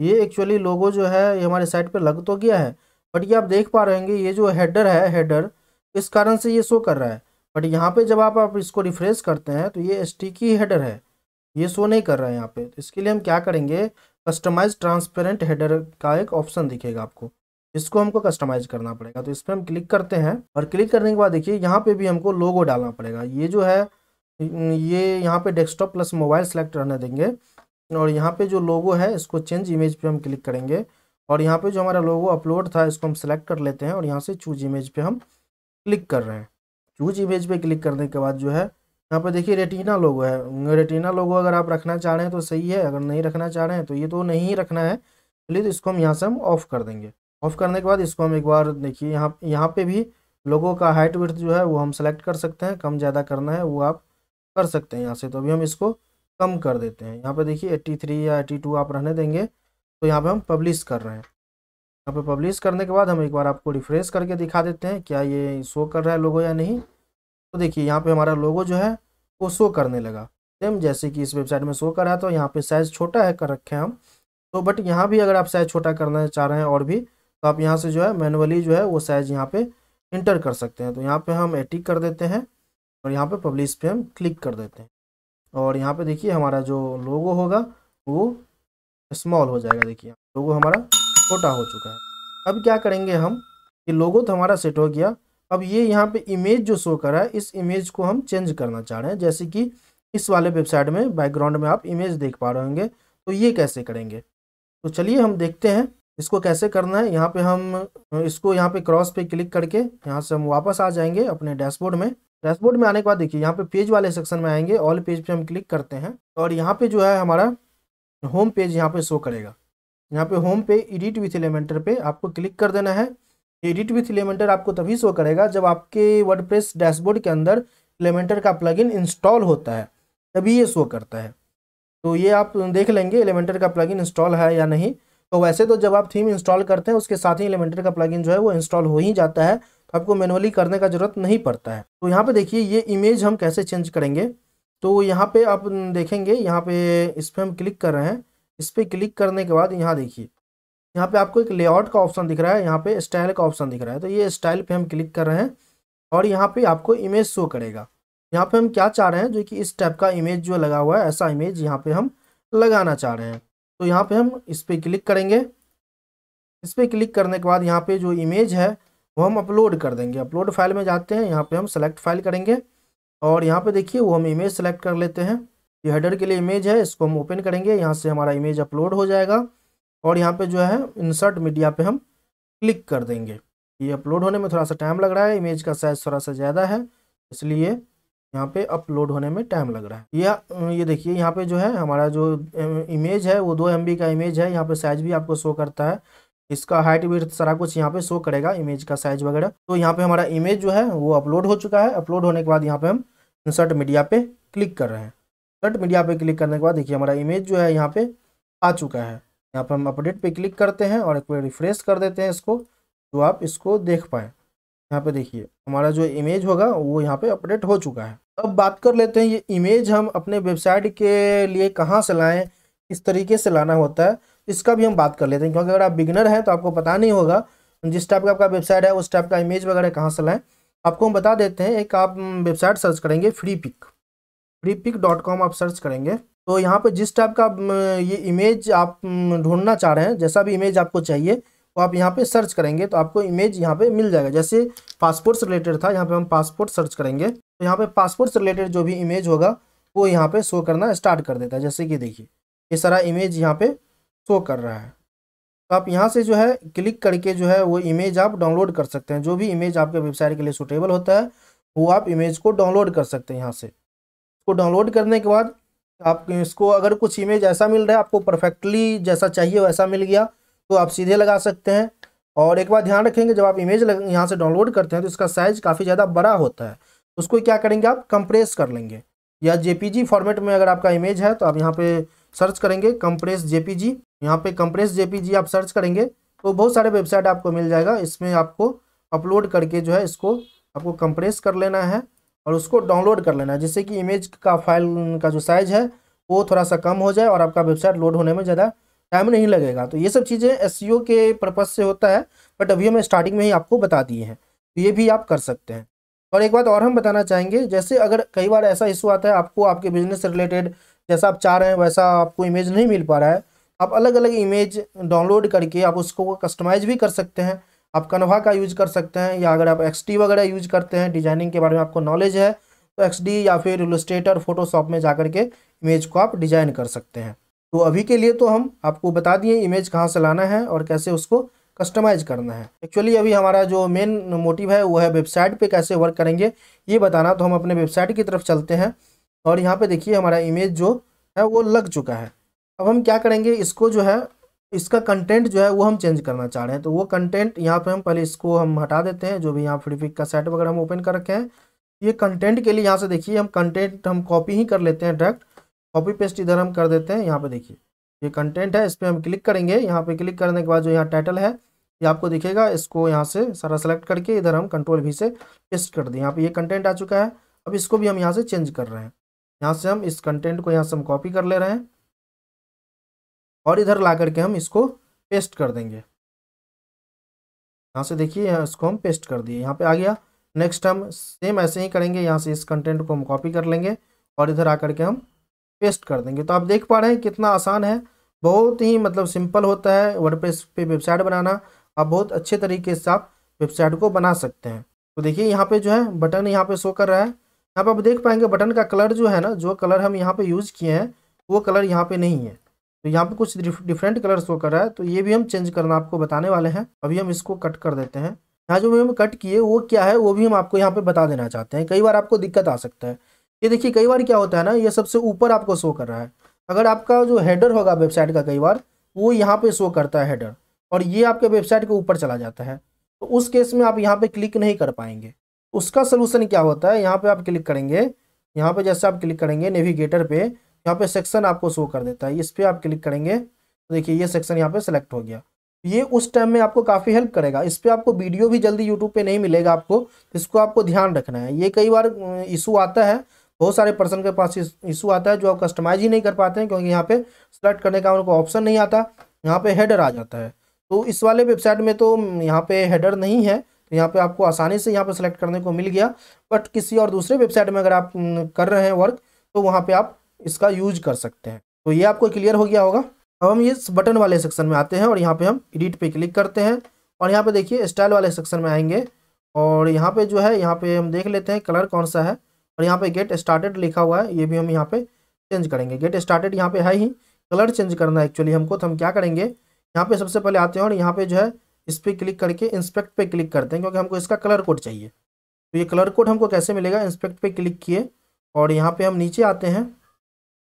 ये एक्चुअली लोगो जो है ये हमारे साइट पे लग तो गया है बट ये आप देख पा रहे होंगे ये जो हेडर है हेडर इस कारण से ये शो कर रहा है बट यहाँ पे जब आप, आप इसको रिफ्रेश करते हैं तो ये स्टिकी हेडर है ये शो नहीं कर रहा है यहाँ पे तो इसके लिए हम क्या करेंगे कस्टमाइज ट्रांसपेरेंट हेडर का एक ऑप्शन दिखेगा आपको इसको हमको कस्टमाइज करना पड़ेगा तो इस पर हम क्लिक करते हैं और क्लिक करने के बाद देखिए यहाँ पे भी हमको लोगो डालना पड़ेगा ये जो है ये यहाँ पे डेस्कटॉप प्लस मोबाइल सेलेक्ट रहने देंगे और यहाँ पे जो लोगो है इसको चेंज इमेज पे हम क्लिक करेंगे और यहाँ पे जो हमारा लोगो अपलोड था इसको हम सेलेक्ट कर लेते हैं और यहाँ से चूज इमेज पे हम क्लिक कर रहे हैं चूज इमेज पे क्लिक करने के बाद जो है यहाँ पे देखिए रेटिना लोगो है रेटिना लोगो अगर आप रखना चाह रहे हैं तो सही है अगर नहीं रखना चाह रहे हैं तो ये तो नहीं रखना है चलिए तो इसको हम यहाँ से हम ऑफ़ कर देंगे ऑफ़ करने के बाद इसको हम एक बार देखिए यहाँ यहाँ पे भी लोगों का हाइट वर्थ जो है वो हम सेलेक्ट कर सकते हैं कम ज़्यादा करना है वो आप कर सकते हैं यहाँ से तो अभी हम इसको कम कर देते हैं यहाँ पे देखिए 83 या 82 आप रहने देंगे तो यहाँ पे हम पब्लिश कर रहे हैं यहाँ पे पब्लिश करने के बाद हम एक बार आपको रिफ्रेश करके दिखा देते हैं क्या ये शो कर रहा है लोगो या नहीं तो देखिए यहाँ पे हमारा लोगो जो है वो शो करने लगा सेम जैसे कि इस वेबसाइट में शो कर रहा है तो यहाँ पर साइज़ छोटा है कर रखे हैं हम तो बट यहाँ भी अगर आप साइज़ छोटा करना चाह रहे हैं और भी तो आप यहाँ से जो है मैनुअली जो है वो साइज़ यहाँ पर इंटर कर सकते हैं तो यहाँ पर हम एटिक कर देते हैं और यहाँ पे पब्लिश पे हम क्लिक कर देते हैं और यहाँ पे देखिए हमारा जो लोगो होगा वो स्मॉल हो जाएगा देखिए लोगो हमारा छोटा हो चुका है अब क्या करेंगे हम कि लोगो तो हमारा सेट हो गया अब ये यहाँ पे इमेज जो शो कर रहा है इस इमेज को हम चेंज करना चाह रहे हैं जैसे कि इस वाले वेबसाइट में बैकग्राउंड में आप इमेज देख पा रहे होंगे तो ये कैसे करेंगे तो चलिए हम देखते हैं इसको कैसे करना है यहाँ पे हम इसको यहाँ पे क्रॉस पे क्लिक करके यहाँ से हम वापस आ जाएंगे अपने डैशबोर्ड में डैशबोर्ड में आने के बाद देखिए यहाँ पे पेज वाले सेक्शन में आएंगे ऑल पेज पे हम क्लिक करते हैं और यहाँ पे जो है हमारा होम पेज यहाँ पे शो करेगा यहाँ पे होम पे एडिट विथ एलिमेंटर पे आपको क्लिक कर देना है एडिट विथ एलिमेंटर आपको तभी शो करेगा जब आपके वर्डप्रेस डैशबोर्ड के अंदर एलिमेंटर का प्लगइन इंस्टॉल होता है तभी ये शो करता है तो ये आप देख लेंगे एलिमेंटर का प्लगइन इंस्टॉल है या नहीं तो वैसे तो जब आप थीम इंस्टॉल करते हैं उसके साथ ही एलिमेंटर का प्लगइन जो है वो इंस्टॉल हो ही जाता है तो आपको मैनुअली करने का ज़रूरत नहीं पड़ता है तो यहाँ पे देखिए ये इमेज हम कैसे चेंज करेंगे तो यहाँ पे आप देखेंगे यहाँ पे इस पर हम क्लिक कर रहे हैं इस पर क्लिक करने के बाद यहाँ देखिए यहाँ पे आपको एक लेआउट का ऑप्शन दिख रहा है यहाँ पे स्टाइल का ऑप्शन दिख रहा है तो ये स्टाइल पर हम क्लिक कर रहे हैं और यहाँ पर आपको इमेज शो करेगा यहाँ पर हम क्या चाह रहे हैं जो कि इस टाइप का इमेज जो लगा हुआ है ऐसा इमेज यहाँ पर हम लगाना चाह रहे हैं तो यहाँ पर हम इस पर क्लिक करेंगे इस पर क्लिक करने के बाद यहाँ पे जो इमेज है वो हम अपलोड कर देंगे अपलोड फाइल में जाते हैं यहाँ पे हम सेलेक्ट फाइल करेंगे और यहाँ पे देखिए वो हम इमेज सेलेक्ट कर लेते हैं ये हेडर के लिए इमेज है इसको हम ओपन करेंगे यहाँ से हमारा इमेज अपलोड हो जाएगा और यहाँ पे जो है इंसर्ट मीडिया पे हम क्लिक कर देंगे ये अपलोड होने में थोड़ा सा टाइम लग रहा है इमेज का साइज़ थोड़ा सा ज़्यादा है इसलिए यहाँ पर अपलोड होने में टाइम लग रहा है यह ये देखिए यहाँ पर जो है हमारा जो इमेज है वो दो एम का इमेज है यहाँ पर साइज भी आपको शो करता है इसका हाइट भी सारा कुछ यहाँ पे शो करेगा इमेज का साइज वगैरह तो यहाँ पे हमारा इमेज जो है वो अपलोड हो चुका है अपलोड होने के बाद यहाँ पे हम इंसर्ट मीडिया पे क्लिक कर रहे हैं इंसर्ट मीडिया पे क्लिक करने के बाद देखिए हमारा इमेज जो है यहाँ पे आ चुका है यहाँ पे हम अपडेट पे क्लिक करते हैं और एक बार रिफ्रेश कर देते हैं इसको तो आप इसको देख पाए यहाँ पे देखिए हमारा जो इमेज होगा वो यहाँ पे अपडेट हो चुका है अब बात कर लेते हैं ये इमेज हम अपने वेबसाइट के लिए कहाँ से लाएं किस तरीके से लाना होता है इसका भी हम बात कर लेते हैं क्योंकि अगर आप बिगनर हैं तो आपको पता नहीं होगा जिस टाइप का आपका वेबसाइट है उस टाइप का इमेज वगैरह कहाँ से लाएँ आपको हम बता देते हैं एक आप वेबसाइट सर्च करेंगे Freepik Freepik dot com आप सर्च करेंगे तो यहाँ पर जिस टाइप का ये इमेज आप ढूंढना चाह रहे हैं जैसा भी इमेज आपको चाहिए वो आप यहाँ पे सर्च करेंगे तो आपको इमेज यहाँ पे मिल जाएगा जैसे पासपोर्ट से रिलेटेड था यहाँ पे हम पासपोर्ट सर्च करेंगे तो यहाँ पे पासपोर्ट से रिलेटेड जो भी इमेज होगा वो यहाँ पे शो करना स्टार्ट कर देता है जैसे कि देखिए ये सारा इमेज यहाँ पे शो कर रहा है तो आप यहाँ से जो है क्लिक करके जो है वो इमेज आप डाउनलोड कर सकते हैं जो भी इमेज आपके वेबसाइट के लिए सूटेबल होता है वो आप इमेज को डाउनलोड कर सकते हैं यहाँ से इसको डाउनलोड करने के बाद आप इसको अगर कुछ इमेज ऐसा मिल रहा है आपको परफेक्टली जैसा चाहिए वैसा मिल गया तो आप सीधे लगा सकते हैं और एक बार ध्यान रखेंगे जब आप इमेज लग, यहाँ से डाउनलोड करते हैं तो इसका साइज़ काफ़ी ज़्यादा बड़ा होता है उसको क्या करेंगे आप कंप्रेस कर लेंगे या जे फॉर्मेट में अगर आपका इमेज है तो आप यहाँ पर सर्च करेंगे कंप्रेस जेपीजी यहाँ पे कंप्रेस जेपीजी आप सर्च करेंगे तो बहुत सारे वेबसाइट आपको मिल जाएगा इसमें आपको अपलोड करके जो है इसको आपको कंप्रेस कर लेना है और उसको डाउनलोड कर लेना है जिससे कि इमेज का फाइल का जो साइज़ है वो थोड़ा सा कम हो जाए और आपका वेबसाइट लोड होने में ज़्यादा टाइम नहीं लगेगा तो ये सब चीज़ें एस के पर्पज़ से होता है बट अभी हमें स्टार्टिंग में ही आपको बता दिए हैं तो ये भी आप कर सकते हैं और एक बात और हम बताना चाहेंगे जैसे अगर कई बार ऐसा इशू आता है आपको आपके बिजनेस रिलेटेड जैसा आप चाह रहे हैं वैसा आपको इमेज नहीं मिल पा रहा है आप अलग अलग इमेज डाउनलोड करके आप उसको कस्टमाइज भी कर सकते हैं आप कन्वा का यूज कर सकते हैं या अगर आप एक्स वगैरह यूज करते हैं डिजाइनिंग के बारे में आपको नॉलेज है तो एक्स या फिर रिलोस्टेटर फोटोशॉप में जा के इमेज को आप डिजाइन कर सकते हैं तो अभी के लिए तो हम आपको बता दिए इमेज कहाँ से लाना है और कैसे उसको कस्टमाइज करना है एक्चुअली अभी हमारा जो मेन मोटिव है वो है वेबसाइट पे कैसे वर्क करेंगे ये बताना तो हम अपने वेबसाइट की तरफ चलते हैं और यहाँ पे देखिए हमारा इमेज जो है वो लग चुका है अब हम क्या करेंगे इसको जो है इसका कंटेंट जो है वो हम चेंज करना चाह रहे हैं तो वो कंटेंट यहाँ पे हम पहले इसको हम हटा देते हैं जो भी यहाँ फ्रीफिक का सेट वगैरह हम ओपन कर रखे हैं ये कंटेंट के लिए यहाँ से देखिए हम कंटेंट हम कॉपी ही कर लेते हैं डायरेक्ट कॉपी पेस्ट इधर हम कर देते हैं यहाँ पर देखिए ये कंटेंट है इस पर हम क्लिक करेंगे यहाँ पर क्लिक करने के बाद जो यहाँ टाइटल है ये आपको दिखेगा इसको यहाँ से सारा सेलेक्ट करके इधर हम कंट्रोल भी से पेस्ट कर दें यहाँ पर ये कंटेंट आ चुका है अब इसको भी हम यहाँ से चेंज कर रहे हैं यहाँ से हम इस कंटेंट को यहाँ से हम कॉपी कर ले रहे हैं और इधर ला करके हम इसको पेस्ट कर देंगे यहाँ से देखिए यहाँ इसको हम पेस्ट कर दिए यहाँ पे आ गया नेक्स्ट हम सेम ऐसे ही करेंगे यहाँ से इस कंटेंट को हम कॉपी कर लेंगे और इधर आकर के हम पेस्ट कर देंगे तो आप देख पा रहे हैं कितना आसान है बहुत ही मतलब सिंपल होता है वर्डप्रेस पे वेबसाइट बनाना आप बहुत अच्छे तरीके से आप वेबसाइट को बना सकते हैं तो देखिए यहाँ पे जो है बटन यहाँ पे शो कर रहा है यहाँ पर आप देख पाएंगे बटन का कलर जो है ना जो कलर हम यहाँ पे यूज़ किए हैं वो कलर यहाँ पे नहीं है तो यहाँ पे कुछ डिफरेंट कलर शो कर रहा है तो ये भी हम चेंज करना आपको बताने वाले हैं अभी हम इसको कट कर देते हैं यहाँ जो भी हम कट किए वो क्या है वो भी हम आपको यहाँ पे बता देना चाहते हैं कई बार आपको दिक्कत आ सकता है ये देखिए कई बार क्या होता है ना ये सबसे ऊपर आपको शो कर रहा है अगर आपका जो हेडर होगा वेबसाइट का कई बार वो यहाँ पे शो करता है हेडर और ये आपके वेबसाइट के ऊपर चला जाता है तो उस केस में आप यहाँ पे क्लिक नहीं कर पाएंगे उसका सलूशन क्या होता है यहाँ पे आप क्लिक करेंगे यहाँ पे जैसे आप क्लिक करेंगे नेविगेटर पे यहाँ पे सेक्शन आपको शो कर देता है इस पर आप क्लिक करेंगे तो देखिए ये सेक्शन यहाँ पे सेलेक्ट हो गया ये उस टाइम में आपको काफ़ी हेल्प करेगा इस पर आपको वीडियो भी जल्दी यूट्यूब पे नहीं मिलेगा आपको इसको आपको ध्यान रखना है ये कई बार इशू आता है बहुत सारे पर्सन के पास इशू आता है जो आप कस्टमाइज ही नहीं कर पाते हैं क्योंकि यहाँ पे सेलेक्ट करने का उनको ऑप्शन नहीं आता यहाँ पे हेडर आ जाता है तो इस वाले वेबसाइट में तो यहाँ पे हेडर नहीं है तो यहाँ पे आपको आसानी से यहाँ पे सेलेक्ट करने को मिल गया बट किसी और दूसरे वेबसाइट में अगर आप कर रहे हैं वर्क तो वहाँ पे आप इसका यूज कर सकते हैं तो ये आपको क्लियर हो गया होगा अब हम इस बटन वाले सेक्शन में आते हैं और यहाँ पे हम एडिट पे क्लिक करते हैं और यहाँ पे देखिए स्टाइल वाले सेक्शन में आएंगे और यहाँ पे जो है यहाँ पे हम देख लेते हैं कलर कौन सा है और यहाँ पे गेट स्टार्टेड लिखा हुआ है ये भी हम यहाँ पे चेंज करेंगे गेट स्टार्टेड यहाँ पे है ही कलर चेंज करना है एक्चुअली हमको तो हम क्या करेंगे यहाँ पे सबसे पहले आते हैं और यहाँ पे जो है इस पर क्लिक करके इंस्पेक्ट पे क्लिक करते हैं क्योंकि हमको इसका कलर कोड चाहिए तो ये कलर कोड हमको कैसे मिलेगा इंस्पेक्ट पे क्लिक किए और यहाँ पे हम नीचे आते हैं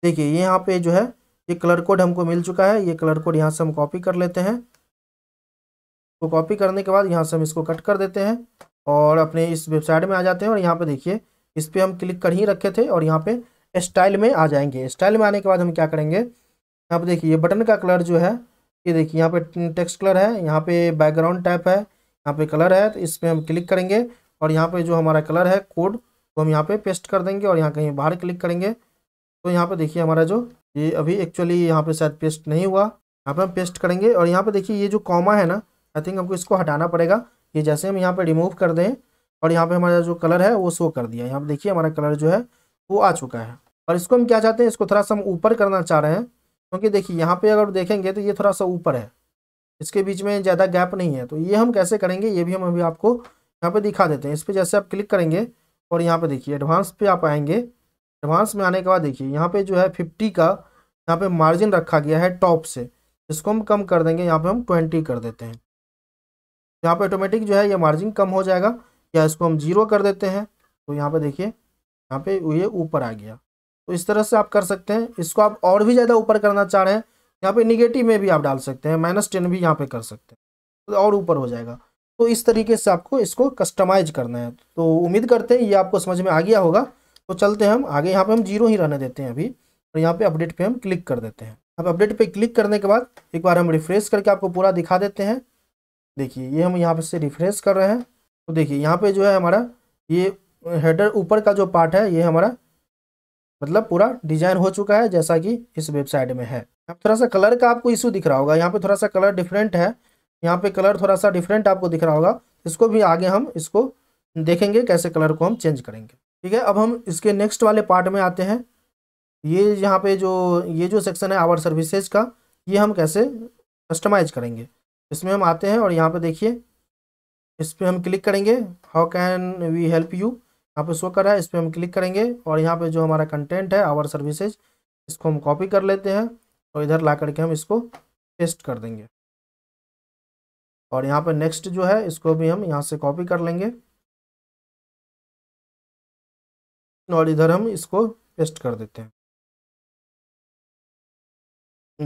देखिए ये यहाँ पे जो है ये कलर कोड हमको मिल चुका है ये कलर कोड यहाँ से हम कॉपी कर लेते हैं तो कॉपी करने के बाद यहाँ से हम इसको कट कर देते हैं और अपने इस वेबसाइट में आ जाते हैं और यहाँ पर देखिए इस पर हम क्लिक कर ही रखे थे और यहाँ पर स्टाइल में आ जाएंगे स्टाइल में आने के बाद हम क्या करेंगे यहाँ पर देखिए ये बटन का कलर जो है ये देखिए यहाँ पे टेक्स्ट कलर है यहाँ पे बैकग्राउंड टाइप है यहाँ पे कलर है तो इस पर हम क्लिक करेंगे और यहाँ पे जो हमारा कलर है कोड तो हम यहाँ पे पेस्ट कर देंगे और यहाँ कहीं बाहर क्लिक करेंगे तो यहाँ पे देखिए हमारा जो ये अभी एक्चुअली यहाँ पे शायद पेस्ट नहीं हुआ यहाँ पे हम पेस्ट करेंगे और यहाँ पे देखिए ये जो कॉमा है ना आई थिंक हमको इसको हटाना पड़ेगा ये जैसे हम यहाँ पर रिमूव कर दें और यहाँ पर हमारा जो कलर है वो शो कर दिया यहाँ पर देखिए हमारा कलर जो है वो आ चुका है और इसको हम क्या चाहते हैं इसको थोड़ा सा हम ऊपर करना चाह रहे हैं क्योंकि देखिए यहाँ पे अगर देखेंगे तो ये थोड़ा सा ऊपर है इसके बीच में ज़्यादा गैप नहीं है तो ये हम कैसे करेंगे ये भी हम अभी आपको यहाँ पे दिखा देते हैं इस पर जैसे आप क्लिक करेंगे और यहाँ पे देखिए एडवांस पे आप आएंगे एडवांस में आने के बाद देखिए यहाँ पे जो है फिफ्टी का यहाँ पे मार्जिन रखा गया है टॉप से इसको हम कम कर देंगे यहाँ पर हम ट्वेंटी कर देते हैं यहाँ पर ऑटोमेटिक जो है ये मार्जिन कम हो जाएगा या इसको हम जीरो कर देते हैं तो यहाँ पर देखिए यहाँ पर ये ऊपर आ गया तो इस तरह से आप कर सकते हैं इसको आप और भी ज़्यादा ऊपर करना चाह रहे हैं यहाँ पे निगेटिव में भी आप डाल सकते हैं माइनस टेन भी यहाँ पे कर सकते हैं तो और ऊपर हो जाएगा तो इस तरीके से आपको इसको कस्टमाइज करना है तो उम्मीद करते हैं ये आपको समझ में आ गया होगा तो चलते हैं हम आगे यहाँ पर हम जीरो ही रहने देते हैं अभी और यहाँ पर अपडेट पर हम क्लिक कर देते हैं अब अपडेट पर क्लिक करने के बाद एक बार हम रिफ्रेश करके आपको पूरा दिखा देते हैं देखिए ये हम यहाँ से रिफ्रेश कर रहे हैं तो देखिए यहाँ पर जो है हमारा ये हेडर ऊपर का जो पार्ट है ये हमारा मतलब पूरा डिजाइन हो चुका है जैसा कि इस वेबसाइट में है अब थोड़ा सा कलर का आपको इशू दिख रहा होगा यहाँ पे थोड़ा सा कलर डिफरेंट है यहाँ पे कलर थोड़ा सा डिफरेंट आपको दिख रहा होगा इसको भी आगे हम इसको देखेंगे कैसे कलर को हम चेंज करेंगे ठीक है अब हम इसके नेक्स्ट वाले पार्ट में आते हैं ये यहाँ पे जो ये जो सेक्शन है आवर सर्विसेज का ये हम कैसे कस्टमाइज करेंगे इसमें हम आते हैं और यहाँ पे देखिए इस पर हम क्लिक करेंगे how can we help you यहाँ पे शो कर रहा है इस पर हम क्लिक करेंगे और यहाँ पे जो हमारा कंटेंट है आवर सर्विसेज इसको हम कॉपी कर लेते हैं और इधर ला करके हम इसको पेस्ट कर देंगे और यहाँ पे नेक्स्ट जो है इसको भी हम यहाँ से कॉपी कर लेंगे और इधर हम इसको पेस्ट कर देते हैं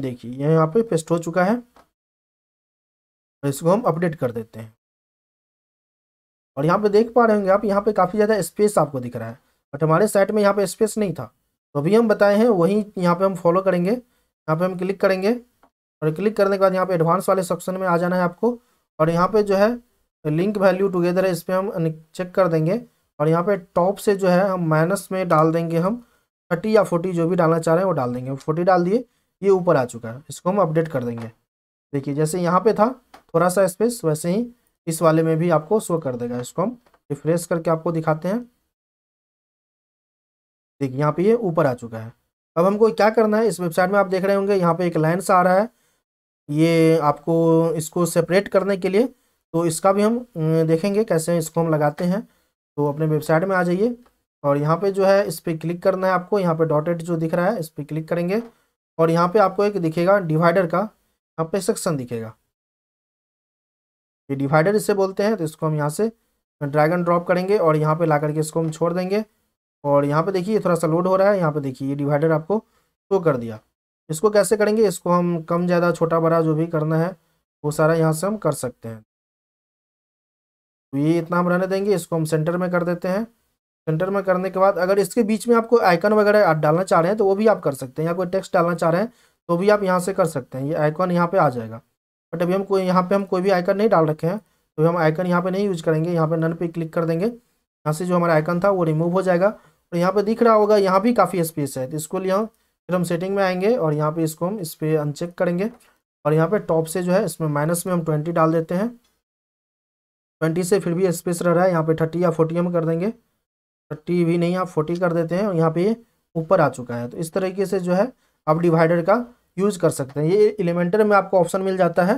देखिए यह यहाँ पे पेस्ट हो चुका है इसको हम अपडेट कर देते हैं और यहाँ पे देख पा रहे होंगे आप यहाँ पे काफ़ी ज़्यादा स्पेस आपको दिख रहा है बट हमारे साइट में यहाँ पे स्पेस नहीं था तो अभी हम बताए हैं वही यहाँ पे हम फॉलो करेंगे यहाँ पे हम क्लिक करेंगे और क्लिक करने के बाद यहाँ पे एडवांस वाले सेक्शन में आ जाना है आपको और यहाँ पर जो है लिंक वैल्यू टुगेदर है इस पर हम चेक कर देंगे और यहाँ पर टॉप से जो है हम माइनस में डाल देंगे हम थर्टी या फोर्टी जो भी डालना चाह रहे हैं वो डाल देंगे फोर्टी डाल दिए ये ऊपर आ चुका है इसको हम अपडेट कर देंगे देखिए जैसे यहाँ पे था थोड़ा सा स्पेस वैसे ही इस वाले में भी आपको शो कर देगा इसको हम रिफ्रेश करके आपको दिखाते हैं देखिए यहाँ पे ये ऊपर आ चुका है अब हमको क्या करना है इस वेबसाइट में आप देख रहे होंगे यहाँ पे एक लाइन सा आ रहा है ये आपको इसको सेपरेट करने के लिए तो इसका भी हम देखेंगे कैसे इसको हम लगाते हैं तो अपने वेबसाइट में आ जाइए और यहाँ पे जो है इस पर क्लिक करना है आपको यहाँ पे डॉटेड जो दिख रहा है इस पर क्लिक करेंगे और यहाँ पे आपको एक दिखेगा डिवाइडर का यहाँ पे सेक्शन दिखेगा ये डिवाइडर इसे बोलते हैं तो इसको हम यहाँ से ड्रैगन ड्रॉप करेंगे और यहाँ पे ला करके इसको हम छोड़ देंगे और यहाँ पे देखिए थोड़ा सा लोड हो रहा है यहाँ पे देखिए ये डिवाइडर आपको शो कर दिया इसको कैसे करेंगे इसको हम कम ज़्यादा छोटा बड़ा जो भी करना है वो सारा यहाँ से हम कर सकते हैं तो ये इतना हम रहने देंगे इसको हम सेंटर में कर देते हैं सेंटर में करने के बाद अगर इसके बीच में आपको आइकन वगैरह आप डालना चाह रहे हैं तो वो भी आप कर सकते हैं या कोई टेक्स्ट डालना चाह रहे हैं तो भी आप यहाँ से कर सकते हैं ये आइकॉन यहाँ पर आ जाएगा बट अभी हम कोई यहाँ पे हम कोई भी आइकन नहीं डाल रखे हैं तो हम आइकन यहाँ पे नहीं यूज करेंगे यहाँ पे नन पे क्लिक कर देंगे यहाँ से जो हमारा आइकन था वो रिमूव हो जाएगा और यहाँ पे दिख रहा होगा यहाँ भी काफ़ी स्पेस है तो इसको लिए फिर हम सेटिंग में आएंगे और यहाँ पे इसको हम इस पर अनचेक करेंगे और यहाँ पे टॉप से जो है इसमें माइनस में हम ट्वेंटी डाल देते हैं ट्वेंटी से फिर भी स्पेस रह रहा है यहाँ पे थर्टी या फोर्टी हम कर देंगे थर्टी भी नहीं आप फोर्टी कर देते हैं और यहाँ पे ऊपर आ चुका है तो इस तरीके से जो है आप डिवाइडर का यूज कर सकते हैं ये एलिमेंटर में आपको ऑप्शन मिल जाता है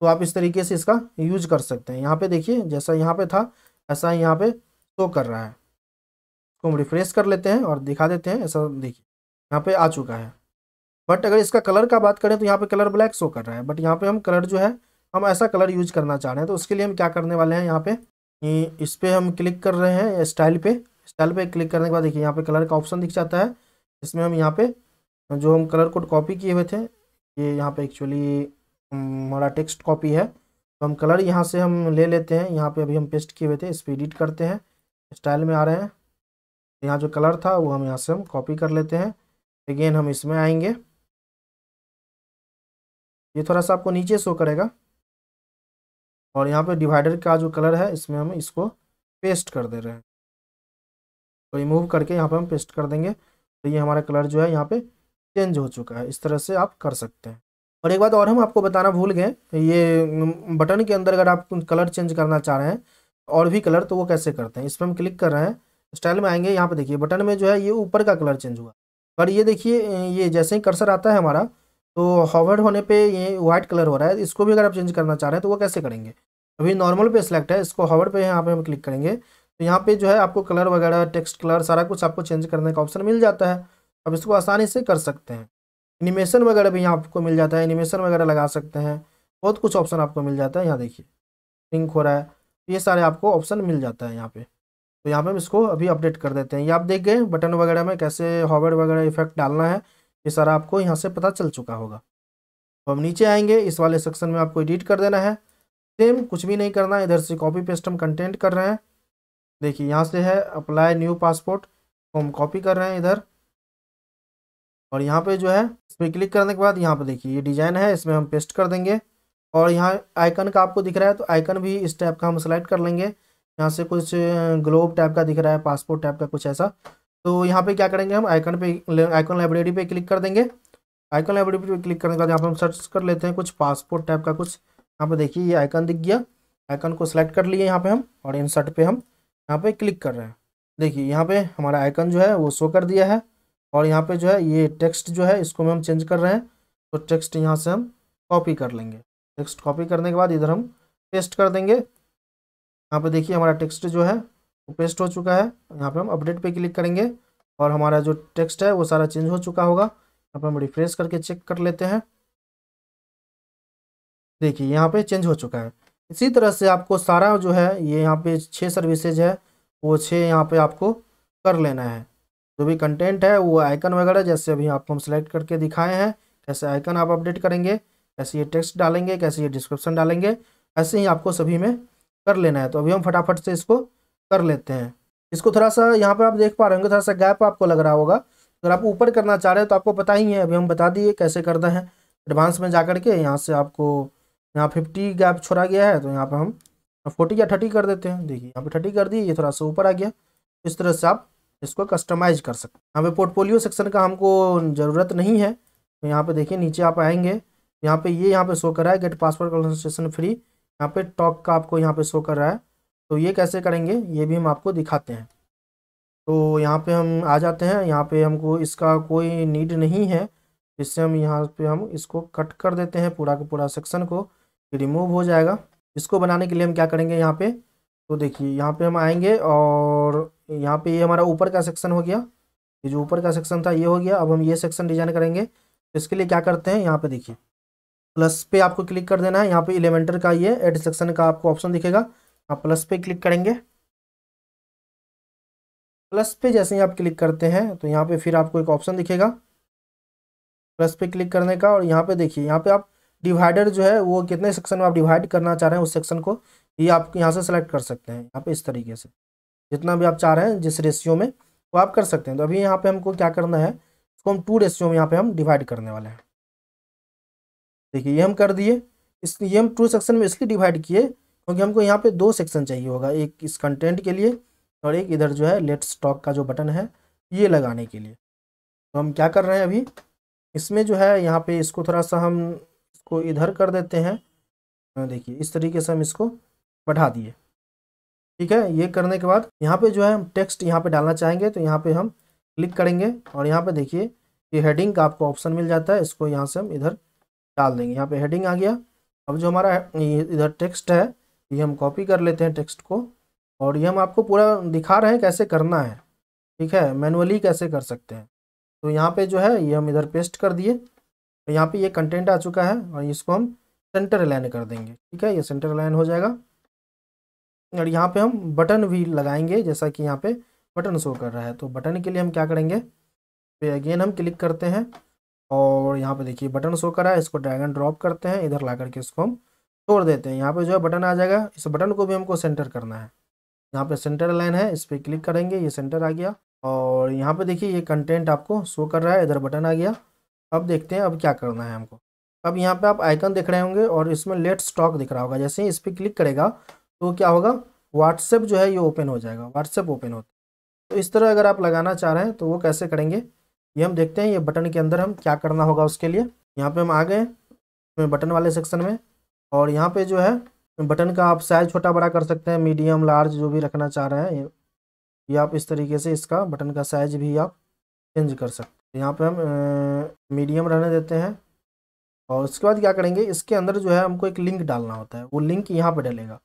तो आप इस तरीके से इसका यूज कर सकते हैं यहाँ पे देखिए जैसा यहाँ पे था ऐसा यहाँ पे शो कर रहा है इसको हम रिफ्रेश कर लेते हैं और दिखा देते हैं ऐसा देखिए यहाँ पे आ चुका है बट अगर इसका कलर का बात करें तो यहाँ पे कलर ब्लैक शो कर रहा है बट यहाँ पे हम कलर जो है हम ऐसा कलर यूज करना चाह रहे हैं तो उसके लिए हम क्या करने वाले हैं यहाँ पे इस पर हम क्लिक कर रहे हैं स्टाइल पे स्टाइल पे क्लिक करने के बाद देखिए यहाँ पे कलर का ऑप्शन दिख जाता है इसमें हम यहाँ पे जो हम कलर कोड कॉपी किए हुए थे ये यहाँ पे एक्चुअली हमारा टेक्स्ट कॉपी है तो हम कलर यहाँ से हम ले लेते हैं यहाँ पे अभी हम पेस्ट किए हुए थे इस पर एडिट करते हैं स्टाइल में आ रहे हैं यहाँ जो कलर था वो हम यहाँ से हम कॉपी कर लेते हैं अगेन हम इसमें आएंगे ये थोड़ा सा आपको नीचे शो करेगा और यहाँ पे डिवाइडर का जो कलर है इसमें हम इसको पेस्ट कर दे रहे हैं तो रिमूव करके यहाँ पे हम पेस्ट कर देंगे तो ये हमारा कलर जो है यहाँ पे चेंज हो चुका है इस तरह से आप कर सकते हैं और एक बात और हम आपको बताना भूल गए ये बटन के अंदर अगर आप कलर चेंज करना चाह रहे हैं और भी कलर तो वो कैसे करते हैं इस पर हम क्लिक कर रहे हैं स्टाइल में आएंगे यहाँ पर देखिए बटन में जो है ये ऊपर का कलर चेंज हुआ पर ये देखिए ये जैसे ही कर्सर आता है हमारा तो हॉवर्ड होने पे ये व्हाइट कलर हो रहा है इसको भी अगर आप चेंज करना चाह रहे हैं तो वो कैसे करेंगे अभी नॉर्मल पे सिलेक्ट है इसको हॉवर्ड पे यहाँ पे हम क्लिक करेंगे तो यहाँ पे जो है आपको कलर वगैरह टेक्स्ट कलर सारा कुछ आपको चेंज करने का ऑप्शन मिल जाता है आप इसको आसानी से कर सकते हैं एनिमेशन वगैरह भी यहाँ आपको मिल जाता है एनिमेशन वगैरह लगा सकते हैं बहुत कुछ ऑप्शन आपको मिल जाता है यहाँ देखिए लिंक हो रहा है तो ये सारे आपको ऑप्शन मिल जाता है यहाँ पे तो यहाँ पे हम इसको अभी अपडेट कर देते हैं ये आप देख गए बटन वगैरह में कैसे हॉबर्ड वगैरह इफेक्ट डालना है ये सारा आपको यहाँ से पता चल चुका होगा तो हम नीचे आएंगे इस वाले सेक्शन में आपको एडिट कर देना है सेम कुछ भी नहीं करना इधर से कॉपी पेस्ट हम कंटेंट कर रहे हैं देखिए यहाँ से है अप्लाई न्यू पासपोर्ट को हम कॉपी कर रहे हैं इधर और यहाँ पे जो है इस पर क्लिक करने के बाद यहाँ पे देखिए ये डिज़ाइन है इसमें हम पेस्ट कर देंगे और यहाँ आइकन का आपको दिख रहा है तो आइकन भी इस टाइप का हम सेलेक्ट कर लेंगे यहाँ से कुछ ग्लोब टाइप का दिख रहा है पासपोर्ट टाइप का कुछ ऐसा तो यहाँ पे क्या करेंगे हम आइकन पे आइकन लाइब्रेरी पे क्लिक कर देंगे आइकन लाइब्रेरी पे क्लिक करने के बाद यहाँ पर हम सर्च कर लेते हैं कुछ पासपोर्ट टाइप का कुछ यहाँ पर देखिए ये आइकन दिख गया आइकन को सिलेक्ट कर लिए यहाँ पे हम और इंसर्ट पे हम यहाँ पे क्लिक कर रहे हैं देखिए यहाँ पे हमारा आइकन जो है वो शो कर दिया है और यहाँ पे जो है ये टेक्स्ट जो है इसको हम चेंज कर रहे हैं तो टेक्स्ट यहाँ से हम कॉपी कर लेंगे टेक्स्ट कॉपी करने के बाद इधर हम पेस्ट कर देंगे यहाँ पे देखिए हमारा टेक्स्ट जो है वो पेस्ट हो चुका है यहाँ पे हम अपडेट पे क्लिक करेंगे और हमारा जो टेक्स्ट है वो सारा चेंज हो चुका होगा यहाँ पर हम रिफ्रेश करके चेक कर लेते हैं देखिए यहाँ पर चेंज हो चुका है इसी तरह से आपको सारा जो है ये यहाँ पर छः सर्विसेज है वो छः यहाँ पर आपको कर लेना है जो भी कंटेंट है वो आइकन वगैरह जैसे अभी आपको हम सेलेक्ट करके दिखाए हैं कैसे आइकन आप अपडेट करेंगे कैसे ये टेक्स्ट डालेंगे कैसे ये डिस्क्रिप्शन डालेंगे ऐसे ही आपको सभी में कर लेना है तो अभी हम फटाफट से इसको कर लेते हैं इसको थोड़ा सा यहाँ पर आप देख पा रहे होंगे थोड़ा सा गैप आपको लग रहा होगा अगर आप ऊपर करना चाह रहे हो तो आपको पता ही है अभी हम बता दिए कैसे करना है एडवांस में जा के यहाँ से आपको यहाँ फिफ्टी गैप छोड़ा गया है तो यहाँ पर हम फोर्टी या थर्टी कर देते हैं देखिए यहाँ पर थर्टी कर दिए ये थोड़ा सा ऊपर आ गया इस तरह से आप इसको कस्टमाइज कर सकते हैं यहाँ पे पोर्टफोलियो सेक्शन का हमको ज़रूरत नहीं है तो यहाँ पे देखिए नीचे आप आएंगे यहाँ पे ये यहाँ पे शो कर रहा है गेट पासवर्ड कंसल्टेशन फ्री यहाँ पे टॉक का आपको यहाँ पे शो कर रहा है तो ये कैसे करेंगे ये भी हम आपको दिखाते हैं तो यहाँ पे हम आ जाते हैं यहाँ पे हमको इसका कोई नीड नहीं है इससे हम यहाँ पे हम इसको कट कर देते हैं पूरा का पूरा सेक्शन को रिमूव हो जाएगा इसको बनाने के लिए हम क्या करेंगे यहाँ पे तो देखिए यहाँ पे हम आएंगे और तो यहाँ पे ये हमारा ऊपर का सेक्शन हो गया ये जो ऊपर का सेक्शन था ये हो गया अब हम ये सेक्शन डिजाइन करेंगे तो इसके लिए क्या करते हैं यहाँ पे देखिए प्लस पे आपको क्लिक कर देना है यहाँ पे एलिमेंटर का ये एड सेक्शन का आपको ऑप्शन दिखेगा आप प्लस पे क्लिक करेंगे प्लस पे जैसे ही आप क्लिक करते हैं तो यहाँ पे फिर आपको एक ऑप्शन दिखेगा प्लस पे क्लिक करने का और यहाँ पे देखिए यहाँ पे आप डिवाइडर जो है वो कितने सेक्शन में आप डिवाइड करना चाह रहे हैं उस सेक्शन को ये आप यहाँ से सेलेक्ट कर सकते हैं यहाँ पे इस तरीके से जितना भी आप चाह रहे हैं जिस रेशियो में वो आप कर सकते हैं तो अभी यहाँ पे हमको क्या करना है इसको हम टू रेशियो में यहाँ पे हम डिवाइड करने वाले हैं देखिए ये हम कर दिए इस ये हम टू सेक्शन में इसलिए डिवाइड किए क्योंकि हमको यहाँ पे दो सेक्शन चाहिए होगा एक इस कंटेंट के लिए और एक इधर जो है लेट स्टॉक का जो बटन है ये लगाने के लिए तो हम क्या कर रहे हैं अभी इसमें जो है यहाँ पे इसको थोड़ा सा हम इसको इधर कर देते हैं हाँ, देखिए इस तरीके से हम इसको बढ़ा दिए ठीक है ये करने के बाद यहाँ पे जो है हम टेक्स्ट यहाँ पे डालना चाहेंगे तो यहाँ पे हम क्लिक करेंगे और यहाँ पे देखिए ये हेडिंग का आपको ऑप्शन मिल जाता है इसको यहाँ से हम इधर डाल देंगे यहाँ पे हेडिंग आ गया अब जो हमारा इधर टेक्स्ट है ये हम कॉपी कर लेते हैं टेक्स्ट को और ये हम आपको पूरा दिखा रहे हैं कैसे करना है ठीक है मैनुअली कैसे कर सकते हैं तो यहाँ पर जो है ये हम इधर पेस्ट कर दिए तो यहाँ पर ये कंटेंट आ चुका है और इसको हम सेंटर अलाइन कर देंगे ठीक है ये सेंटर अलाइन हो जाएगा और यहाँ पे हम बटन भी लगाएंगे जैसा कि यहाँ पे बटन शो कर रहा है तो बटन के लिए हम क्या करेंगे पे अगेन हम क्लिक करते हैं और यहाँ पे देखिए बटन शो करा है इसको ड्रैगन ड्रॉप करते हैं इधर ला करके इसको हम छोड़ देते हैं यहाँ पे जो है बटन आ जाएगा इस बटन को भी हमको सेंटर करना है यहाँ पे सेंटर लाइन है इस पर क्लिक करेंगे ये सेंटर आ गया और यहाँ पे देखिए ये कंटेंट आपको शो कर रहा है इधर बटन आ गया अब देखते हैं अब क्या करना है हमको अब यहाँ पे आप आइकन देख रहे होंगे और इसमें लेट स्टॉक दिख रहा होगा जैसे ही इस पर क्लिक करेगा तो क्या होगा व्हाट्सएप जो है ये ओपन हो जाएगा व्हाट्सएप ओपन होता है तो इस तरह अगर आप लगाना चाह रहे हैं तो वो कैसे करेंगे ये हम देखते हैं ये बटन के अंदर हम क्या करना होगा उसके लिए यहाँ पे हम आ गए हैं बटन वाले सेक्शन में और यहाँ पे जो है बटन का आप साइज छोटा बड़ा कर सकते हैं मीडियम लार्ज जो भी रखना चाह रहे हैं ये आप इस तरीके से इसका बटन का साइज भी आप चेंज कर सकते हैं यहाँ पे हम मीडियम रहने देते हैं और उसके बाद क्या करेंगे इसके अंदर जो है हमको एक लिंक डालना होता है वो लिंक यहाँ पर डलेगा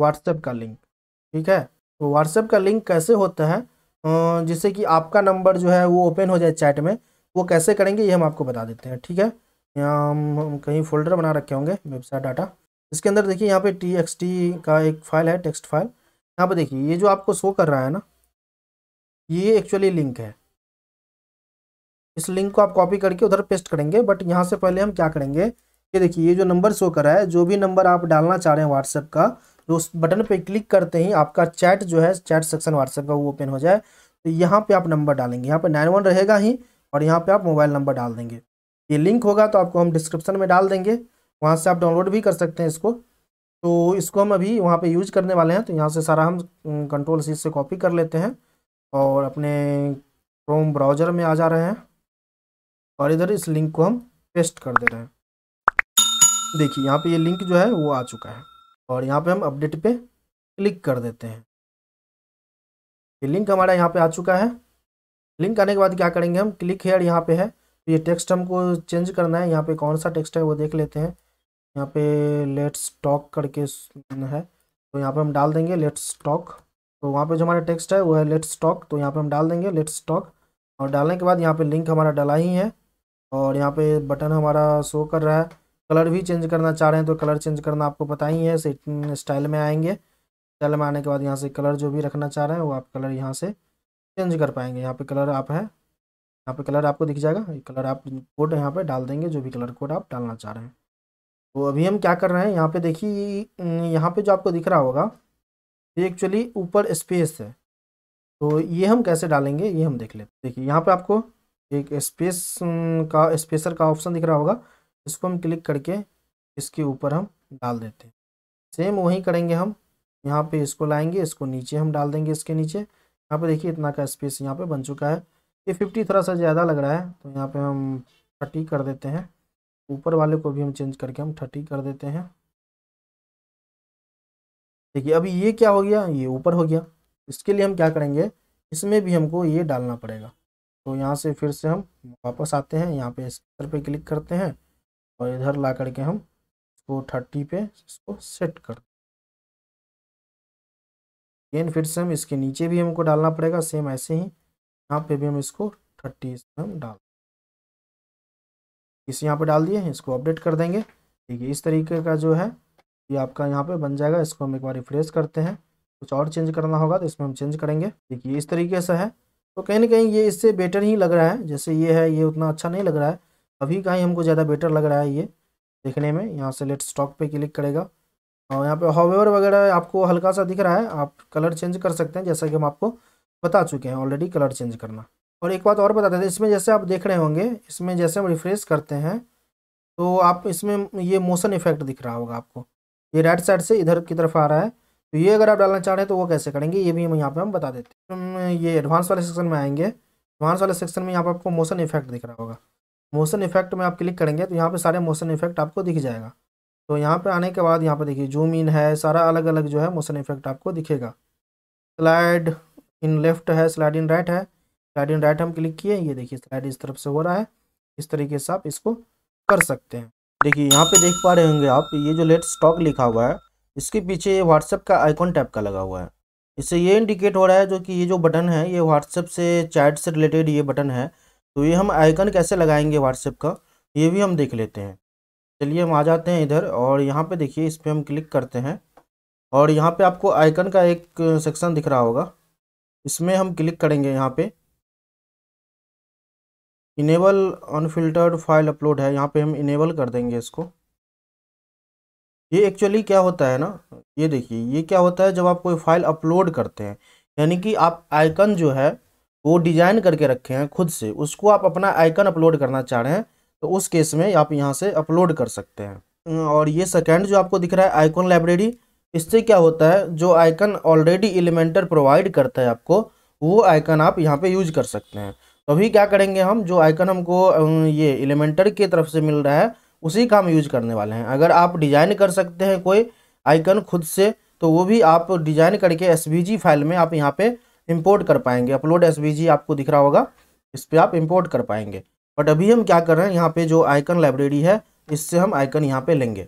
व्हाट्सएप का लिंक ठीक है तो व्हाट्सएप का लिंक कैसे होता है जिससे कि आपका नंबर जो है वो ओपन हो जाए चैट में वो कैसे करेंगे ये हम आपको बता देते हैं ठीक है यहाँ हम कहीं फोल्डर बना रखे होंगे वेबसाइट डाटा इसके अंदर देखिए यहाँ पे टी एक्स टी का एक फाइल है टेक्स्ट फाइल यहाँ पे देखिए ये जो आपको शो कर रहा है ना ये एक्चुअली लिंक है इस लिंक को आप कॉपी करके उधर पेस्ट करेंगे बट यहाँ से पहले हम क्या करेंगे ये देखिए ये जो नंबर शो कर रहा है जो भी नंबर आप डालना चाह रहे हैं व्हाट्सएप का तो उस बटन पे क्लिक करते ही आपका चैट जो है चैट सेक्शन व्हाट्सएप का वो ओपन हो जाए तो यहाँ पे आप नंबर डालेंगे यहाँ पे नाइन वन रहेगा ही और यहाँ पे आप मोबाइल नंबर डाल देंगे ये लिंक होगा तो आपको हम डिस्क्रिप्शन में डाल देंगे वहाँ से आप डाउनलोड भी कर सकते हैं इसको तो इसको हम अभी वहाँ पर यूज करने वाले हैं तो यहाँ से सारा हम कंट्रोल सीट से कॉपी कर लेते हैं और अपने क्रोम ब्राउज़र में आ जा रहे हैं और इधर इस लिंक को हम पेस्ट कर दे रहे हैं देखिए यहाँ पे ये लिंक जो है वो आ चुका है और यहाँ पे हम अपडेट पे क्लिक कर देते हैं ये लिंक हमारा यहाँ पे आ चुका है लिंक आने के बाद क्या करेंगे हम क्लिक हेयर यहाँ पे है तो ये टेक्स्ट हमको चेंज करना है यहाँ पे कौन सा टेक्स्ट है वो देख लेते हैं यहाँ पे लेट्स टॉक करके है तो यहाँ पे हम डाल देंगे लेट्स टॉक तो वहाँ पे जो हमारा टेक्स्ट है वो है लेट्स टॉक तो यहाँ पे हम डाल देंगे लेट्स टॉक और डालने के बाद यहाँ पे लिंक हमारा डला ही है और यहाँ पे बटन हमारा शो कर रहा है कलर भी चेंज करना चाह रहे हैं तो कलर चेंज करना आपको पता ही है स्टाइल में आएंगे स्टाइल में आने के बाद यहाँ से कलर जो भी रखना चाह रहे हैं वो आप कलर यहाँ से चेंज कर पाएंगे यहाँ पे कलर आप है यहाँ पे कलर आपको दिख जाएगा ये कलर आप कोड यहाँ पे डाल देंगे जो भी कलर कोड आप डालना चाह रहे हैं तो अभी हम क्या कर रहे हैं यहाँ पे देखिए यहाँ पे जो आपको दिख रहा होगा ये एक्चुअली ऊपर स्पेस है तो ये हम कैसे डालेंगे ये हम देख लेते देखिए यहाँ पे आपको एक स्पेस का स्पेसर का ऑप्शन दिख रहा होगा इसको हम क्लिक करके इसके ऊपर हम डाल देते हैं सेम वही करेंगे हम यहाँ पे इसको लाएंगे इसको नीचे हम डाल देंगे इसके नीचे यहाँ पे देखिए इतना का स्पेस यहाँ पे बन चुका है ये फिफ्टी थोड़ा सा ज़्यादा लग रहा है तो यहाँ पे हम थर्टी कर देते हैं ऊपर वाले को भी हम चेंज करके हम थर्टी कर देते हैं देखिए अभी ये क्या हो गया ये ऊपर हो गया इसके लिए हम क्या करेंगे इसमें भी हमको ये डालना पड़ेगा तो यहाँ से फिर से हम वापस आते हैं यहाँ पे इस पर क्लिक करते हैं और इधर ला करके हम इसको थर्टी पे इसको सेट कर दें फिर से हम इसके नीचे भी हमको डालना पड़ेगा सेम ऐसे ही यहाँ पे भी हम इसको थर्टी हम डाल इस यहाँ पे डाल दिए इसको अपडेट कर देंगे ठीक है इस तरीके का जो है ये आपका यहाँ पे बन जाएगा इसको हम एक बार रिफ्रेश करते हैं कुछ और चेंज करना होगा तो इसमें हम चेंज करेंगे देखिए इस तरीके से है तो कहीं ना कहीं ये इससे बेटर ही लग रहा है जैसे ये है ये उतना अच्छा नहीं लग रहा है अभी का ही हमको ज़्यादा बेटर लग रहा है ये देखने में यहाँ से लेट स्टॉक पे क्लिक करेगा और यहाँ पे हॉवेवर वगैरह आपको हल्का सा दिख रहा है आप कलर चेंज कर सकते हैं जैसा कि हम आपको बता चुके हैं ऑलरेडी कलर चेंज करना और एक बात और बता देते इसमें जैसे आप देख रहे होंगे इसमें जैसे हम रिफ्रेश करते हैं तो आप इसमें ये मोशन इफेक्ट दिख रहा होगा आपको ये राइट साइड से इधर की तरफ आ रहा है तो ये अगर आप डालना चाह रहे हैं तो वो कैसे करेंगे ये भी हम यहाँ पे हम बता देते हैं ये एडवांस वाले सेक्शन में आएंगे एडवांस वाले सेक्शन में यहाँ पर आपको मोशन इफेक्ट दिख रहा होगा मोशन इफेक्ट में आप क्लिक करेंगे तो यहाँ पे सारे मोशन इफेक्ट आपको दिख जाएगा तो यहाँ पे आने के बाद यहाँ पे देखिए जूम इन है सारा अलग अलग जो है मोशन इफेक्ट आपको दिखेगा स्लाइड इन लेफ्ट है स्लाइड इन राइट है स्लाइड इन राइट हम क्लिक किए ये देखिए स्लाइड इस तरफ से हो रहा है इस तरीके से आप इसको कर सकते हैं देखिए यहाँ पे देख पा रहे होंगे आप ये जो लेट स्टॉक लिखा हुआ है इसके पीछे ये व्हाट्सएप का आइकॉन टाइप का लगा हुआ है इससे ये इंडिकेट हो रहा है जो कि ये जो बटन है ये व्हाट्सएप से चैट से रिलेटेड ये बटन है तो ये हम आइकन कैसे लगाएंगे व्हाट्सएप का ये भी हम देख लेते हैं चलिए हम आ जाते हैं इधर और यहाँ पे देखिए इस पर हम क्लिक करते हैं और यहाँ पे आपको आइकन का एक सेक्शन दिख रहा होगा इसमें हम क्लिक करेंगे यहाँ पे इनेबल अनफिल्टर्ड फाइल अपलोड है यहाँ पे हम इनेबल कर देंगे इसको ये एक्चुअली क्या होता है ना ये देखिए ये क्या होता है जब आप कोई फाइल अपलोड करते हैं यानी कि आप आइकन जो है वो डिजाइन करके रखे हैं खुद से उसको आप अपना आइकन अपलोड करना चाह रहे हैं तो उस केस में आप यहाँ से अपलोड कर सकते हैं हम्म, और ये सेकेंड जो आपको दिख रहा है आइकॉन लाइब्रेरी इससे क्या होता है जो आइकन ऑलरेडी एलिमेंटर प्रोवाइड करता है आपको वो आइकन आप यहाँ पे यूज कर सकते हैं तो अभी क्या करेंगे हम जो आइकन हमको ये एलिमेंटर की तरफ से मिल रहा है उसी का हम यूज करने वाले हैं अगर आप डिजाइन कर सकते हैं कोई आइकन खुद से तो वो भी आप डिजाइन करके एस फाइल में आप यहाँ पे इम्पोर्ट कर पाएंगे अपलोड एस आपको दिख रहा होगा इस पर आप इम्पोर्ट कर पाएंगे बट अभी हम क्या कर रहे हैं यहाँ पे जो आइकन लाइब्रेरी है इससे हम आइकन यहाँ पे लेंगे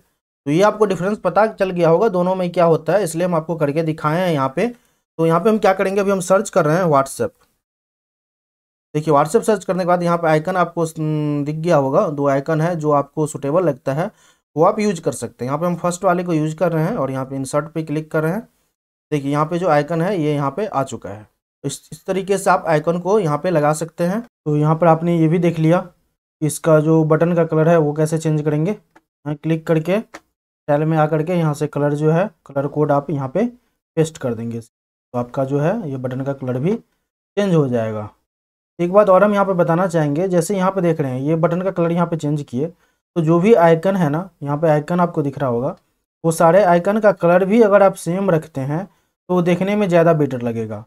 तो ये आपको डिफरेंस पता चल गया होगा दोनों में क्या होता है इसलिए हम आपको करके दिखाए हैं यहाँ पे तो यहाँ पे हम क्या करेंगे अभी हम सर्च कर रहे हैं व्हाट्सएप देखिए व्हाट्सएप सर्च करने के बाद यहाँ पे आइकन आपको दिख गया होगा दो आइकन है जो आपको सुटेबल लगता है वो आप यूज कर सकते हैं यहाँ पे हम फर्स्ट वाले को यूज कर रहे हैं और यहाँ पे इंसर्ट पे क्लिक कर रहे हैं देखिए यहाँ पे जो आइकन है ये यहाँ पे आ चुका है तो इस इस तरीके से आप आइकन को यहाँ पे लगा सकते हैं तो यहाँ पर आपने ये भी देख लिया इसका जो बटन का कलर है वो कैसे चेंज करेंगे हाँ क्लिक करके टैल में आ करके यहाँ से कलर जो है कलर कोड आप यहाँ पे पेस्ट कर देंगे तो आपका जो है ये बटन का कलर भी चेंज हो जाएगा एक बात और हम यहाँ पर बताना चाहेंगे जैसे यहाँ पर देख रहे हैं ये बटन का कलर यहाँ पर चेंज किए तो जो भी आइकन है ना यहाँ पर आइकन आपको दिख रहा होगा वो सारे आइकन का कलर भी अगर आप सेम रखते हैं तो देखने में ज़्यादा बेटर लगेगा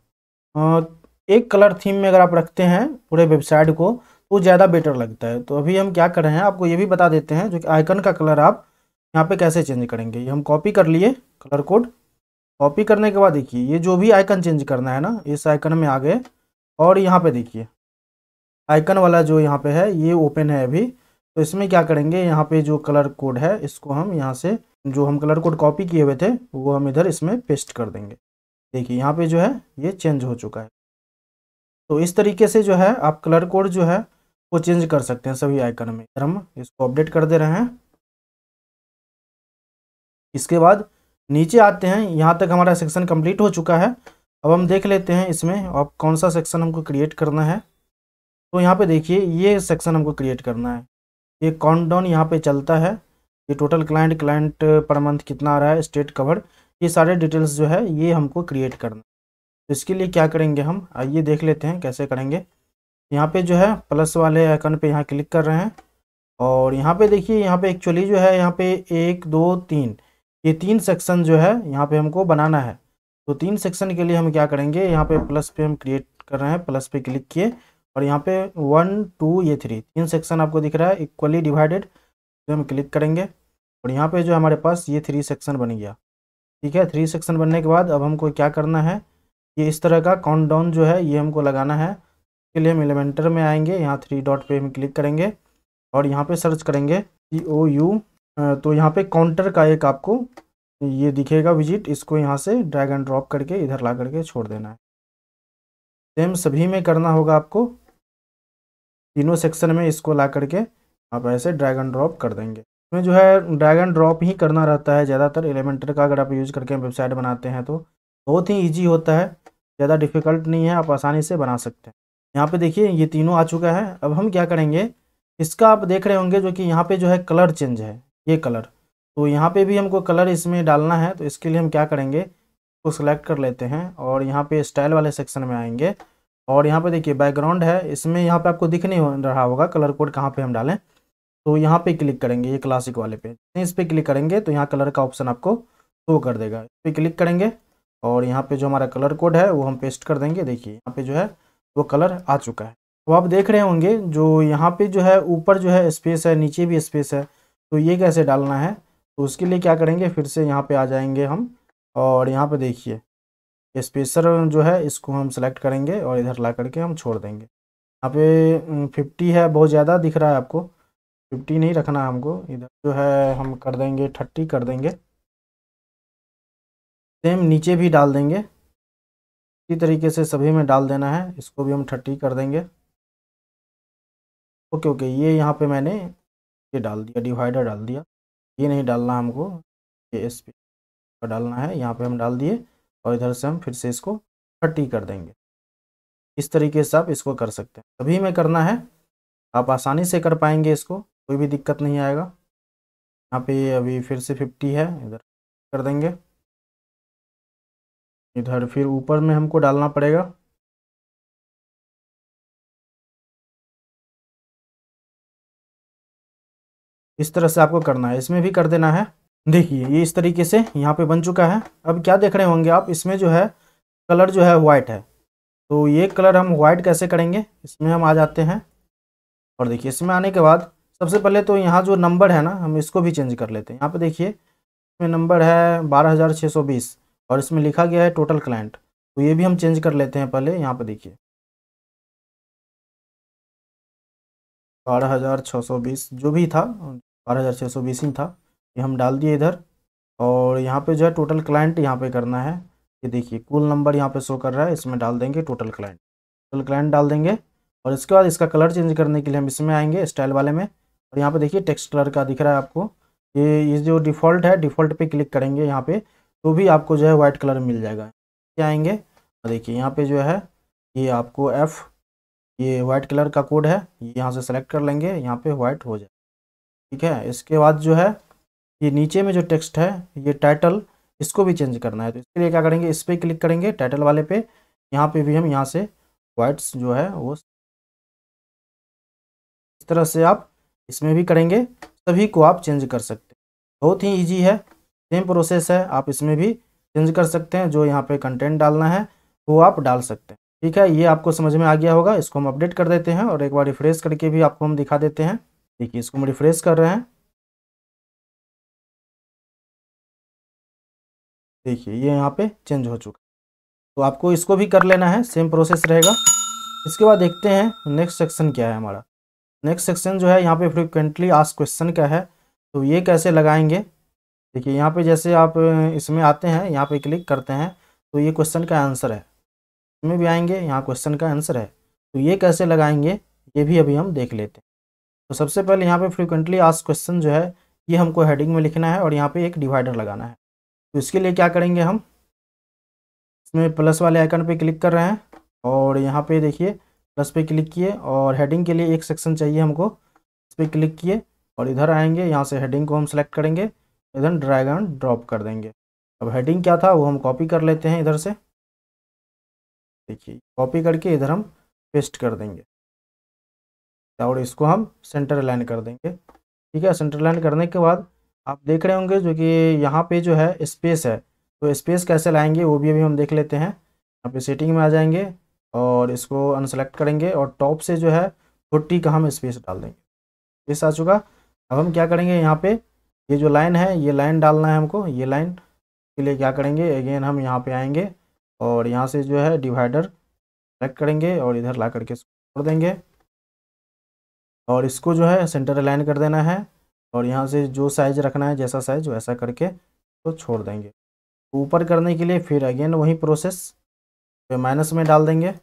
एक कलर थीम में अगर आप रखते हैं पूरे वेबसाइट को तो ज़्यादा बेटर लगता है तो अभी हम क्या कर रहे हैं आपको ये भी बता देते हैं जो कि आइकन का कलर आप यहाँ पे कैसे चेंज करेंगे ये हम कॉपी कर लिए कलर कोड कॉपी करने के बाद देखिए ये जो भी आइकन चेंज करना है ना इस आइकन में आ गए और यहाँ पे देखिए आइकन वाला जो यहाँ पे है ये ओपन है अभी तो इसमें क्या करेंगे यहाँ पे जो कलर कोड है इसको हम यहाँ से जो हम कलर कोड कॉपी किए हुए थे वो हम इधर इसमें पेस्ट कर देंगे देखिए यहाँ पे जो है ये चेंज हो चुका है तो इस तरीके से जो है आप कलर कोड जो है वो चेंज कर सकते हैं सभी आइकन में हम इसको अपडेट कर दे रहे हैं इसके बाद नीचे आते हैं यहाँ तक हमारा सेक्शन कंप्लीट हो चुका है अब हम देख लेते हैं इसमें अब कौन सा सेक्शन हमको क्रिएट करना है तो यहाँ पे देखिए ये सेक्शन हमको क्रिएट करना है ये काउंट डाउन यहाँ पे चलता है ये total client client per month कितना आ रहा है स्टेट कवर ये सारे डिटेल्स जो है ये हमको क्रिएट करना तो इसके लिए क्या करेंगे हम आइए देख लेते हैं कैसे करेंगे यहाँ पे जो है प्लस वाले आइकन पे यहाँ क्लिक कर रहे हैं और यहाँ पे देखिए यहाँ पे एक्चुअली जो है यहाँ पे एक दो तीन ये तीन सेक्शन जो है यहाँ पे हमको बनाना है तो तीन सेक्शन के लिए हम क्या करेंगे यहाँ पे प्लस पे हम क्रिएट कर रहे हैं प्लस पे क्लिक किए और यहाँ पे वन टू ये थ्री तीन सेक्शन आपको दिख रहा है इक्वली डिवाइडेड तो हम क्लिक करेंगे और यहाँ पे जो हमारे पास ये थ्री सेक्शन बन गया ठीक है थ्री सेक्शन बनने के बाद अब हमको क्या करना है ये इस तरह का काउंट डाउन जो है ये हमको लगाना है इसके लिए हम एलिमेंटर में आएंगे यहाँ थ्री डॉट पे हम क्लिक करेंगे और यहाँ पे सर्च करेंगे सी ओ यू तो यहाँ पे काउंटर का एक आपको ये दिखेगा विजिट इसको यहाँ से ड्रैग एंड ड्रॉप करके इधर ला करके छोड़ देना है सेम सभी में करना होगा आपको तीनों सेक्शन में इसको ला करके आप ऐसे ड्रैग एंड ड्रॉप कर देंगे इसमें जो है ड्रैग एंड ड्रॉप ही करना रहता है ज़्यादातर एलिमेंटर का अगर आप यूज़ करके वेबसाइट बनाते हैं तो बहुत ही ईजी होता है ज़्यादा डिफ़िकल्ट नहीं है आप आसानी से बना सकते हैं यहाँ पे देखिए ये तीनों आ चुका है अब हम क्या करेंगे इसका आप देख रहे होंगे जो कि यहाँ पे जो है कलर चेंज है ये कलर तो यहाँ पे भी हमको कलर इसमें डालना है तो इसके लिए हम क्या करेंगे इसको सिलेक्ट कर लेते हैं और यहाँ पे स्टाइल वाले सेक्शन में आएंगे और यहाँ पे देखिए बैकग्राउंड है इसमें यहाँ पे आपको दिख नहीं रहा होगा कलर कोड कहाँ पे हम डालें तो यहाँ पे क्लिक करेंगे ये क्लासिक वाले पे इस पर क्लिक करेंगे तो यहाँ कलर का ऑप्शन आपको शो कर देगा इस पर क्लिक करेंगे और यहाँ पे जो हमारा कलर कोड है वो हम पेस्ट कर देंगे देखिए यहाँ पे जो है वो कलर आ चुका है तो आप देख रहे होंगे जो यहाँ पे जो है ऊपर जो है स्पेस है नीचे भी स्पेस है तो ये कैसे डालना है तो उसके लिए क्या करेंगे फिर से यहाँ पे आ जाएंगे हम और यहाँ पे देखिए स्पेसर जो है इसको हम सेलेक्ट करेंगे और इधर ला करके हम छोड़ देंगे यहाँ पे फिफ्टी हम्म, है बहुत ज़्यादा दिख रहा है आपको फिफ्टी नहीं रखना हमको इधर जो है हम कर देंगे थर्टी कर देंगे सेम नीचे भी डाल देंगे इसी तरीके से सभी में डाल देना है इसको भी हम थर्टी कर देंगे ओके ओके ये यहाँ पे मैंने ये डाल दिया डिवाइडर डाल दिया ये नहीं डालना हमको ये एस पी का डालना है यहाँ पे हम डाल दिए और इधर से हम फिर से इसको थर्टी कर देंगे इस तरीके से आप इसको कर सकते हैं सभी में करना है आप आसानी से कर पाएंगे इसको कोई भी दिक्कत नहीं आएगा यहाँ पे अभी फिर से फिफ्टी है इधर कर देंगे इधर फिर ऊपर में हमको डालना पड़ेगा इस तरह से आपको करना है इसमें भी कर देना है देखिए ये इस तरीके से यहाँ पे बन चुका है अब क्या देख रहे होंगे आप इसमें जो है कलर जो है वाइट है तो ये कलर हम व्हाइट कैसे करेंगे इसमें हम आ जाते हैं और देखिए इसमें आने के बाद सबसे पहले तो यहाँ जो नंबर है ना हम इसको भी चेंज कर लेते हैं यहाँ पे देखिए इसमें नंबर है बारह हज़ार सौ बीस और इसमें लिखा गया है टोटल क्लाइंट तो ये भी हम चेंज कर लेते हैं पहले यहाँ पे देखिए बारह हज़ार छः सौ बीस जो भी था बारह हज़ार छः सौ बीस ही था ये हम डाल दिए इधर और यहाँ पे जो है टोटल क्लाइंट यहाँ पे करना है ये देखिए कुल नंबर यहाँ पे शो कर रहा है इसमें डाल देंगे टोटल क्लाइंट टोटल क्लाइंट डाल देंगे और इसके बाद इसका कलर चेंज करने के लिए हम इसमें आएंगे स्टाइल वाले में और यहाँ पे देखिए टेक्स्ट कलर का दिख रहा है आपको ये ये जो डिफ़ॉल्ट है डिफ़ॉल्ट पे क्लिक करेंगे यहाँ पे तो भी आपको जो है वाइट कलर मिल जाएगा क्या आएंगे और देखिए यहाँ पे जो है ये आपको एफ़ ये वाइट कलर का कोड है ये यहाँ से सेलेक्ट कर लेंगे यहाँ पे वाइट हो जाए ठीक है इसके बाद जो है ये नीचे में जो टेक्स्ट है ये टाइटल इसको भी चेंज करना है तो इसके लिए क्या करेंगे इस पर क्लिक करेंगे टाइटल वाले पे यहाँ पे भी हम यहाँ से वाइट्स जो है वो इस तरह से आप इसमें भी करेंगे सभी को आप चेंज कर सकते हैं बहुत ही ईजी है सेम प्रोसेस है आप इसमें भी चेंज कर सकते हैं जो यहाँ पे कंटेंट डालना है वो आप डाल सकते हैं ठीक है ये आपको समझ में आ गया होगा इसको हम अपडेट कर देते हैं और एक बार रिफ्रेश करके भी आपको हम दिखा देते हैं देखिए इसको हम रिफ्रेश कर रहे हैं देखिए ये यहाँ पे चेंज हो चुका तो आपको इसको भी कर लेना है सेम प्रोसेस रहेगा इसके बाद देखते हैं नेक्स्ट सेक्शन क्या है हमारा नेक्स्ट सेक्शन जो है यहाँ पे फ्रिक्वेंटली आज क्वेश्चन का है तो ये कैसे लगाएंगे देखिए यहाँ पे जैसे आप इसमें आते हैं यहाँ पे क्लिक करते हैं तो ये क्वेश्चन का आंसर है इसमें भी आएंगे यहाँ क्वेश्चन का आंसर है तो ये कैसे लगाएंगे ये भी अभी हम देख लेते हैं तो सबसे पहले यहाँ पे फ्रिक्वेंटली आज क्वेश्चन जो है ये हमको हेडिंग में लिखना है और यहाँ पर एक डिवाइडर लगाना है तो इसके लिए क्या करेंगे हम इसमें प्लस वाले आइकन पर क्लिक कर रहे हैं और यहाँ पे देखिए प्लस पे क्लिक किए और हेडिंग के लिए एक सेक्शन चाहिए हमको इस पर क्लिक किए और इधर आएंगे यहाँ से हेडिंग को हम सेलेक्ट करेंगे इधर ड्रैग एंड ड्रॉप कर देंगे अब हेडिंग क्या था वो हम कॉपी कर लेते हैं इधर से देखिए कॉपी करके इधर हम पेस्ट कर देंगे और इसको हम सेंटर लाइन कर देंगे ठीक है सेंटर लाइन करने के बाद आप देख रहे होंगे जो कि यहाँ पे जो है स्पेस है तो स्पेस कैसे लाएंगे वो भी अभी हम देख लेते हैं यहाँ पे सेटिंग में आ जाएंगे और इसको अनसेलेक्ट करेंगे और टॉप से जो है फोर्टी का हम स्पेस डाल देंगे स्पेस आ चुका अब हम क्या करेंगे यहाँ पे ये जो लाइन है ये लाइन डालना है हमको ये लाइन के लिए क्या करेंगे अगेन हम यहाँ पे आएंगे और यहाँ से जो है डिवाइडर सेलेक्ट करेंगे और इधर ला करके छोड़ देंगे और इसको जो है सेंटर अलाइन कर देना है और यहाँ से जो साइज रखना है जैसा साइज वैसा करके तो छोड़ देंगे ऊपर करने के लिए फिर अगेन वही प्रोसेस माइनस में डाल देंगे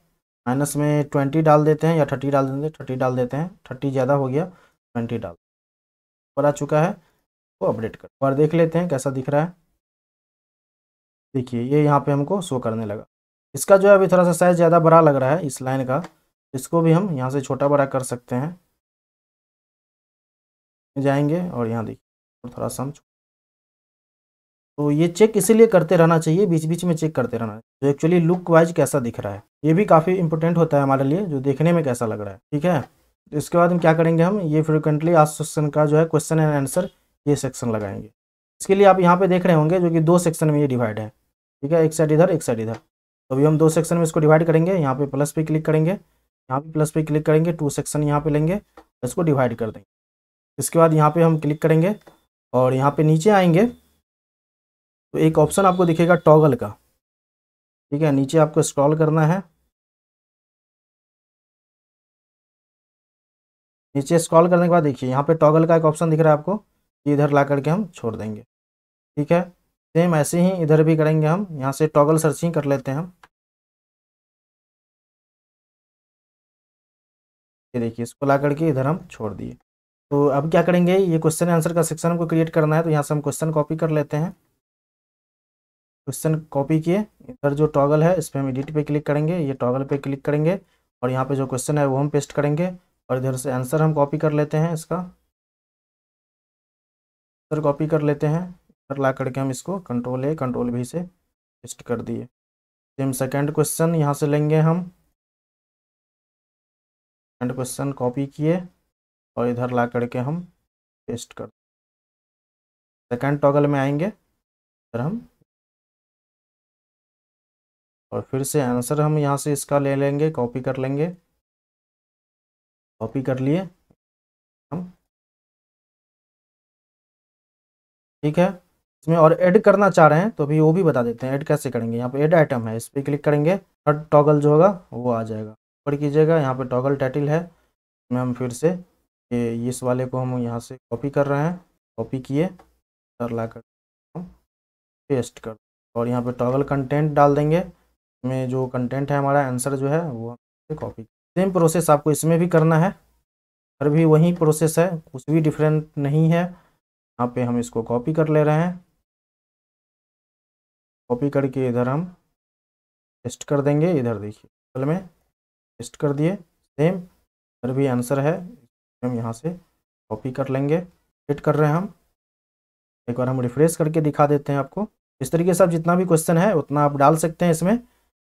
माइनस में ट्वेंटी डाल देते हैं या थर्टी डाल देते हैं थर्टी डाल देते हैं थर्टी ज़्यादा हो गया ट्वेंटी डाल ऊपर आ चुका है वो अपडेट कर और देख लेते हैं कैसा दिख रहा है देखिए ये यहाँ पे हमको शो करने लगा इसका जो है अभी थोड़ा सा साइज़ ज़्यादा बड़ा लग रहा है इस लाइन का इसको भी हम यहाँ से छोटा बड़ा कर सकते हैं जाएंगे और यहाँ देखिए थोड़ा सा हम तो ये चेक इसीलिए करते रहना चाहिए बीच बीच में चेक करते रहना जो एक्चुअली लुक वाइज कैसा दिख रहा है ये भी काफ़ी इंपॉर्टेंट होता है हमारे लिए जो देखने में कैसा लग रहा है ठीक है तो इसके बाद हम क्या करेंगे हम ये फ्रिक्वेंटली आज सेक्शन का जो है क्वेश्चन एंड आंसर ये सेक्शन लगाएंगे इसके लिए आप यहाँ पे देख रहे होंगे जो कि दो सेक्शन में ये डिवाइड है ठीक है एक साइड इधर एक साइड इधर तो अभी हम दो सेक्शन में इसको डिवाइड करेंगे यहाँ पे प्लस पे क्लिक करेंगे यहाँ पे प्लस पे क्लिक करेंगे टू सेक्शन यहाँ पे लेंगे इसको डिवाइड कर देंगे इसके बाद यहाँ पे हम क्लिक करेंगे और यहाँ पे नीचे आएंगे तो एक ऑप्शन आपको दिखेगा टॉगल का ठीक है नीचे आपको स्क्रॉल करना है नीचे स्क्रॉल करने के बाद देखिए यहाँ पे टॉगल का एक ऑप्शन दिख रहा है आपको इधर ला करके हम छोड़ देंगे ठीक है सेम ऐसे ही इधर भी करेंगे हम यहाँ से टॉगल सर्चिंग कर लेते हैं हम ये देखिए इसको ला करके इधर हम छोड़ दिए तो अब क्या करेंगे ये क्वेश्चन आंसर का सेक्शन हमको क्रिएट करना है तो यहाँ से हम क्वेश्चन कॉपी कर लेते हैं क्वेश्चन कॉपी किए इधर जो टॉगल है इस पर हम एडिट पे क्लिक करेंगे ये टॉगल पे क्लिक करेंगे और यहाँ पे जो क्वेश्चन है वो हम पेस्ट करेंगे और इधर से आंसर हम कॉपी कर लेते हैं इसका आंसर कॉपी कर लेते हैं इधर ला करके हम इसको कंट्रोल ए कंट्रोल भी से पेस्ट कर दिए सेम सेकेंड क्वेश्चन यहाँ से लेंगे हम सेकेंड क्वेश्चन कॉपी किए और इधर ला करके हम पेस्ट कर सेकेंड टॉगल में आएंगे इधर हम और फिर से आंसर हम यहाँ से इसका ले लेंगे कॉपी कर लेंगे कॉपी कर लिए हम ठीक है इसमें और ऐड करना चाह रहे हैं तो अभी वो भी बता देते हैं ऐड कैसे करेंगे यहाँ पे ऐड आइटम है इस पर क्लिक करेंगे थर्ड टॉगल जो होगा वो आ जाएगा ऊपर कीजिएगा यहाँ पे टॉगल टाइटल है इसमें हम फिर से ये इस वाले को हम यहाँ से कॉपी कर रहे हैं कॉपी किए और ला कर पेस्ट कर और यहाँ पे टॉगल कंटेंट डाल देंगे में जो कंटेंट है हमारा आंसर जो है वो कॉपी सेम प्रोसेस आपको इसमें भी करना है पर भी वही प्रोसेस है कुछ भी डिफरेंट नहीं है यहाँ पे हम इसको कॉपी कर ले रहे हैं कॉपी करके इधर हम टेस्ट कर देंगे इधर देखिए असल में टेस्ट कर दिए सेम इधर भी आंसर है हम यहाँ से कॉपी कर लेंगे एडिट कर रहे हैं हम एक बार हम रिफ्रेश करके दिखा देते हैं आपको इस तरीके से आप जितना भी क्वेश्चन है उतना आप डाल सकते हैं इसमें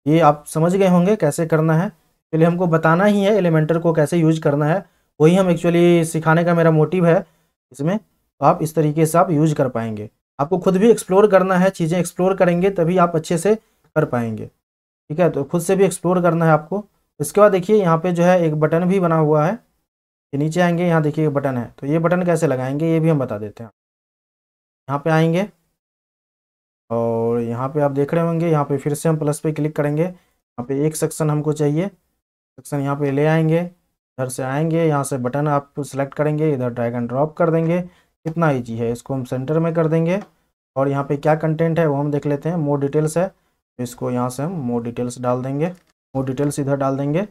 ये आप समझ गए होंगे कैसे करना है एक्चुअली हमको बताना ही है एलिमेंटर को कैसे यूज करना है वही हम एक्चुअली सिखाने का मेरा मोटिव है इसमें तो आप इस तरीके से आप यूज कर पाएंगे आपको खुद भी एक्सप्लोर करना है चीज़ें एक्सप्लोर करेंगे तभी आप अच्छे से कर पाएंगे ठीक है तो खुद से भी एक्सप्लोर करना है आपको इसके बाद देखिए यहाँ पे जो है एक बटन भी बना हुआ है ये नीचे आएंगे यहाँ देखिए बटन है तो ये बटन कैसे लगाएंगे ये भी हम बता देते हैं यहाँ पे आएंगे और यहाँ पे आप देख रहे होंगे यहाँ पे फिर से हम प्लस पे क्लिक करेंगे यहाँ पे एक सेक्शन हमको चाहिए सेक्शन यहाँ पे ले आएंगे इधर से आएंगे यहाँ से बटन आप सेलेक्ट करेंगे इधर ड्रैग एंड ड्रॉप कर देंगे कितना ईजी है इसको हम सेंटर में कर देंगे और यहाँ पे क्या कंटेंट है वो हम देख लेते हैं मोर डिटेल्स है तो इसको यहाँ से हम मोर डिटेल्स डाल देंगे मोर डिटेल्स इधर डाल देंगे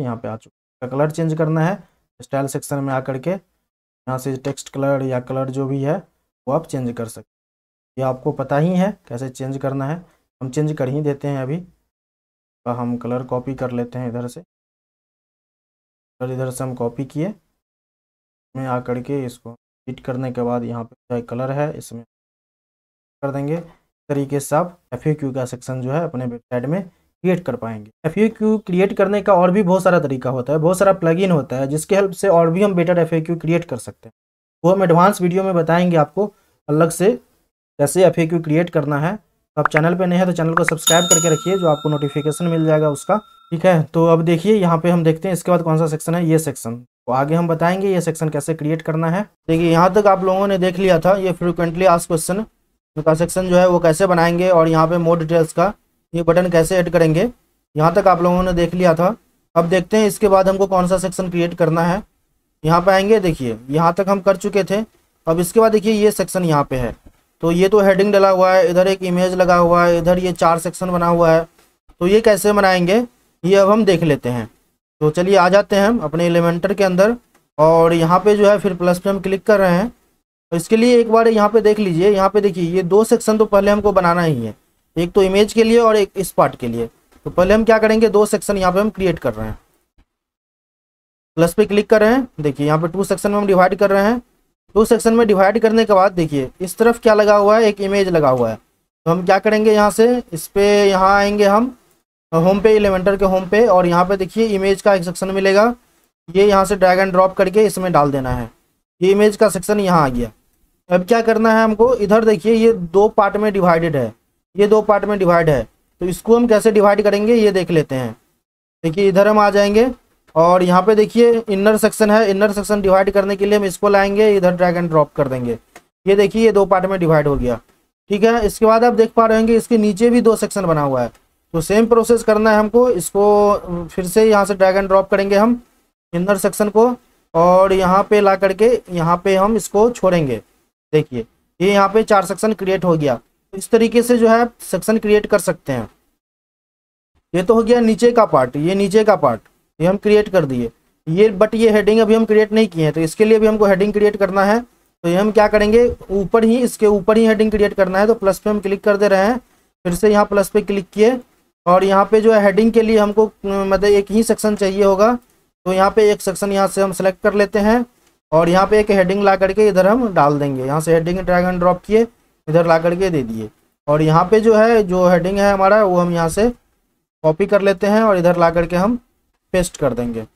यहाँ पे आ चुका कलर चेंज करना है स्टाइल सेक्शन में आकर के यहाँ से टेक्स्ट कलर या कलर जो भी है वो आप चेंज कर सकते ये आपको पता ही है कैसे चेंज करना है हम चेंज कर ही देते हैं अभी तो हम कलर कॉपी कर लेते हैं इधर से कलर इधर से हम कॉपी किए में आ करके इसको हिट करने के बाद यहाँ पे कलर है इसमें कर देंगे तरीके से आप एफ यू क्यू का सेक्शन जो है अपने वेबसाइट में क्रिएट कर पाएंगे एफ यू क्यू क्रिएट करने का और भी बहुत सारा तरीका होता है बहुत सारा प्लगइन होता है जिसके हेल्प से और भी हम बेटर एफ यू क्रिएट कर सकते हैं वो हम एडवांस वीडियो में बताएंगे आपको अलग से कैसे एफ क्रिएट करना है तो आप चैनल पे नहीं है तो चैनल को सब्सक्राइब करके रखिए जो आपको नोटिफिकेशन मिल जाएगा उसका ठीक है तो अब देखिए यहाँ पे हम देखते हैं इसके बाद कौन सा सेक्शन है ये सेक्शन तो आगे हम बताएंगे ये सेक्शन कैसे क्रिएट करना है देखिए यहाँ तक आप लोगों ने देख लिया था ये फ्रिक्वेंटली आज क्वेश्चन का सेक्शन जो है वो कैसे बनाएंगे और यहाँ पे मोर डिटेल्स का ये बटन कैसे ऐड करेंगे यहाँ तक आप लोगों ने देख लिया था अब देखते हैं इसके बाद हमको कौन सा सेक्शन क्रिएट करना है यहाँ पे आएंगे देखिए यहाँ तक हम कर चुके थे अब इसके बाद देखिए ये सेक्शन यहाँ पे है तो ये तो हेडिंग डला हुआ है इधर एक इमेज लगा हुआ है इधर ये चार सेक्शन बना हुआ है तो ये कैसे बनाएंगे ये अब हम देख लेते हैं तो चलिए आ जाते हैं हम अपने एलिमेंटर के अंदर और यहाँ पे जो है फिर प्लस पे हम क्लिक कर रहे हैं इसके लिए एक बार यहाँ पे देख लीजिए यहाँ पे देखिए ये दो सेक्शन तो पहले हमको बनाना ही है एक तो इमेज के लिए और एक इस पार्ट के लिए तो पहले हम क्या करेंगे दो सेक्शन यहाँ पे हम क्रिएट कर रहे हैं प्लस पे क्लिक कर रहे हैं देखिए यहाँ पे टू सेक्शन में हम डिवाइड कर रहे हैं टू सेक्शन में डिवाइड करने के बाद देखिए इस तरफ क्या लगा हुआ है एक इमेज लगा हुआ है तो हम क्या करेंगे यहाँ से इस पर यहाँ आएंगे हम होम पे एलिमेंटर के होम पे और यहाँ पे देखिए इमेज का एक सेक्शन मिलेगा ये यहाँ से ड्रैग एंड ड्रॉप करके इसमें डाल देना है ये इमेज का सेक्शन यहाँ आ गया अब क्या करना है हमको इधर देखिए ये दो पार्ट में डिवाइडेड है ये दो पार्ट में डिवाइड है तो इसको हम कैसे डिवाइड करेंगे ये देख लेते हैं देखिए इधर हम आ जाएंगे और यहाँ पे देखिए इनर सेक्शन है इनर सेक्शन डिवाइड करने के लिए हम इसको लाएंगे इधर ड्रैग एंड ड्रॉप कर देंगे ये देखिए ये दो पार्ट में डिवाइड हो गया ठीक है इसके बाद आप देख पा रहे होंगे इसके नीचे भी दो सेक्शन बना हुआ है तो सेम प्रोसेस करना है हमको इसको फिर से यहाँ से ड्रैग एंड ड्रॉप करेंगे हम इनर सेक्शन को और यहाँ पे ला करके यहाँ पे हम इसको छोड़ेंगे देखिए ये यहाँ पे चार सेक्शन क्रिएट हो गया तो इस तरीके से जो है सेक्शन क्रिएट कर सकते हैं ये तो हो गया नीचे का पार्ट ये नीचे का पार्ट ये हम क्रिएट कर दिए ये बट ये हेडिंग अभी हम क्रिएट नहीं किए हैं तो इसके लिए भी हमको हेडिंग क्रिएट करना है तो ये हम क्या करेंगे ऊपर ही इसके ऊपर ही हेडिंग क्रिएट करना है तो प्लस पे हम क्लिक कर दे रहे हैं फिर से यहाँ प्लस पे क्लिक किए और यहाँ पे जो है हेडिंग के लिए हमको मतलब एक ही सेक्शन चाहिए होगा तो यहाँ पे एक सेक्शन यहाँ से हम सेलेक्ट कर लेते हैं और यहाँ पे एक हेडिंग ला करके इधर हम डाल देंगे यहाँ से हेडिंग ड्रैग एंड ड्रॉप किए इधर ला करके दे दिए और यहाँ पे जो है जो हेडिंग है हमारा वो हम यहाँ से कॉपी कर लेते हैं और इधर ला करके हम पेस्ट कर देंगे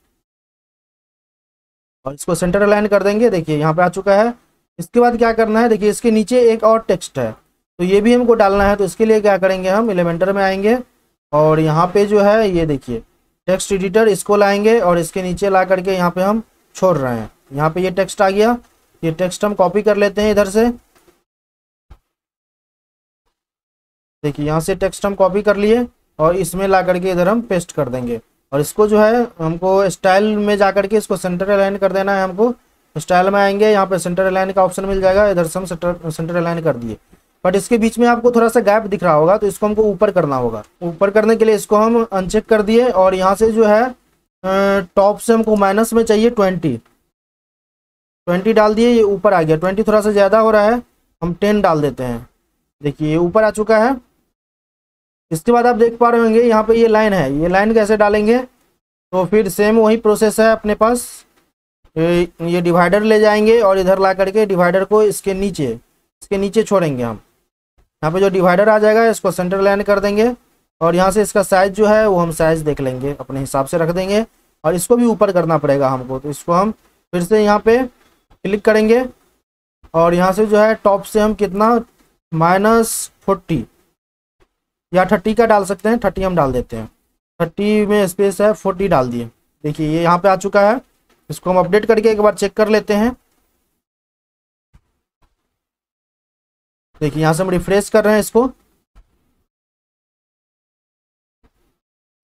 और इसको सेंटर अलाइन कर देंगे देखिए यहाँ पे आ चुका है इसके बाद क्या करना है देखिए इसके नीचे एक और टेक्स्ट है तो ये भी हमको डालना है तो इसके लिए क्या करेंगे हम एलिमेंटर में आएंगे और यहाँ पे जो है ये देखिए टेक्स्ट एडिटर इसको लाएंगे और इसके नीचे ला करके यहाँ पे हम छोड़ रहे हैं यहाँ पे ये टेक्स्ट आ गया ये टेक्स्ट हम कॉपी कर लेते हैं इधर से देखिए यहाँ से टेक्स्ट हम कॉपी कर लिए और इसमें ला करके इधर हम पेस्ट कर देंगे और इसको जो है हमको स्टाइल में जा करके इसको सेंटर अलाइन कर देना है हमको स्टाइल में आएंगे यहाँ पे सेंटर अलाइन का ऑप्शन मिल जाएगा इधर से हम सेंटर सेंटर अलाइन कर दिए बट इसके बीच में आपको थोड़ा सा गैप दिख रहा होगा तो इसको हमको ऊपर करना होगा ऊपर करने के लिए इसको हम अनचेक कर दिए और यहाँ से जो है टॉप से हमको माइनस में चाहिए ट्वेंटी ट्वेंटी डाल दिए ये ऊपर आ गया ट्वेंटी थोड़ा सा ज़्यादा हो रहा है हम टेन डाल देते हैं देखिए ये ऊपर आ चुका है इसके बाद आप देख पा रहे होंगे यहाँ पे ये लाइन है ये लाइन कैसे डालेंगे तो फिर सेम वही प्रोसेस है अपने पास ये डिवाइडर ले जाएंगे और इधर ला करके डिवाइडर को इसके नीचे इसके नीचे छोड़ेंगे हम यहाँ पे जो डिवाइडर आ जाएगा इसको सेंटर लाइन कर देंगे और यहाँ से इसका साइज जो है वो हम साइज देख लेंगे अपने हिसाब से रख देंगे और इसको भी ऊपर करना पड़ेगा हमको तो इसको हम फिर से यहाँ पे क्लिक करेंगे और यहाँ से जो है टॉप से हम कितना माइनस फोर्टी या थर्टी का डाल सकते हैं थर्टी हम डाल देते हैं थर्टी में स्पेस है फोर्टी डाल दिए देखिए ये यहाँ पे आ चुका है इसको हम अपडेट करके एक बार चेक कर लेते हैं देखिए यहाँ से हम रिफ्रेश कर रहे हैं इसको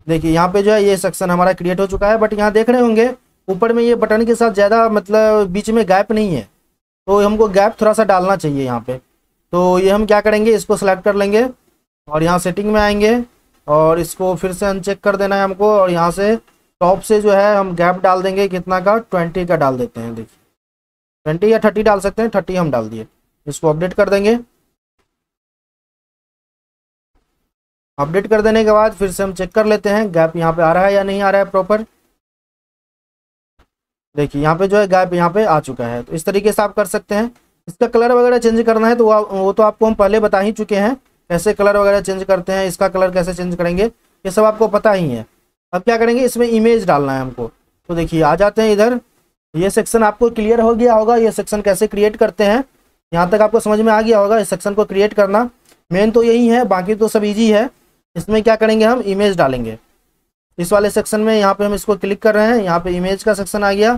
देखिए यहाँ पे जो है ये सेक्शन हमारा क्रिएट हो चुका है बट यहाँ देख रहे होंगे ऊपर में ये बटन के साथ ज़्यादा मतलब बीच में गैप नहीं है तो हमको गैप थोड़ा सा डालना चाहिए यहाँ पे तो ये हम क्या करेंगे इसको सेलेक्ट कर लेंगे और यहाँ सेटिंग में आएंगे और इसको फिर से अनचेक कर देना है हमको और यहाँ से टॉप से जो है हम गैप डाल देंगे कितना का ट्वेंटी का डाल देते हैं देखिए ट्वेंटी या थर्टी डाल सकते हैं थर्टी हम डाल दिए इसको अपडेट कर देंगे अपडेट कर देने के बाद फिर से हम चेक कर लेते हैं गैप यहाँ पे आ रहा है या नहीं आ रहा है प्रॉपर देखिए यहाँ पे जो है गैप यहाँ पे आ चुका है तो इस तरीके से आप कर सकते हैं इसका कलर वगैरह चेंज करना है तो वो तो आपको हम पहले बता ही चुके हैं कैसे कलर वगैरह चेंज करते हैं इसका कलर कैसे चेंज करेंगे ये सब आपको पता ही है अब क्या करेंगे इसमें इमेज डालना है हमको तो देखिए आ जाते हैं इधर ये सेक्शन आपको क्लियर हो गया होगा ये सेक्शन कैसे क्रिएट करते हैं यहाँ तक आपको समझ में आ गया होगा इस सेक्शन को क्रिएट करना मेन तो यही है बाकी तो सब इजी है इसमें क्या करेंगे हम इमेज डालेंगे इस वाले सेक्शन में यहाँ पे हम इसको क्लिक कर रहे हैं यहाँ पे इमेज का सेक्शन आ गया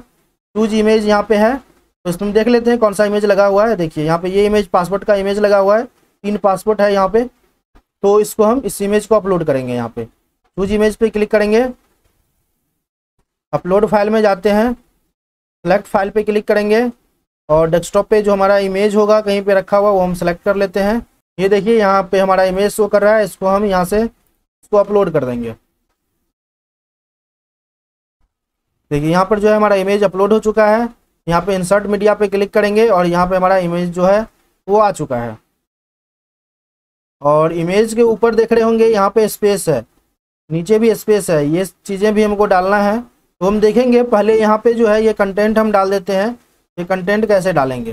चूज इमेज यहाँ पे है तो इसमें देख लेते हैं कौन सा इमेज लगा हुआ है देखिए यहाँ पे ये इमेज पासवर्ड का इमेज लगा हुआ है तीन पासपोर्ट है यहाँ पे तो इसको हम इस इमेज को अपलोड करेंगे यहाँ पे चूज इमेज पे क्लिक करेंगे अपलोड फाइल में जाते हैं सेलेक्ट फाइल पे क्लिक करेंगे और डेस्कटॉप पे जो हमारा इमेज होगा कहीं पे रखा हुआ वो हम सेलेक्ट कर लेते हैं ये देखिए यहाँ पे हमारा इमेज शो कर रहा है इसको हम यहाँ से इसको अपलोड कर देंगे देखिए यहाँ पर जो है हमारा इमेज अपलोड हो चुका है यहाँ पे इंसर्ट मीडिया पे क्लिक करेंगे और यहाँ पे हमारा इमेज जो है वो आ चुका है और इमेज के ऊपर देख रहे होंगे यहाँ पे स्पेस है नीचे भी स्पेस है ये चीज़ें भी हमको डालना है तो हम देखेंगे पहले यहाँ पे जो है ये कंटेंट हम डाल देते हैं ये कंटेंट कैसे डालेंगे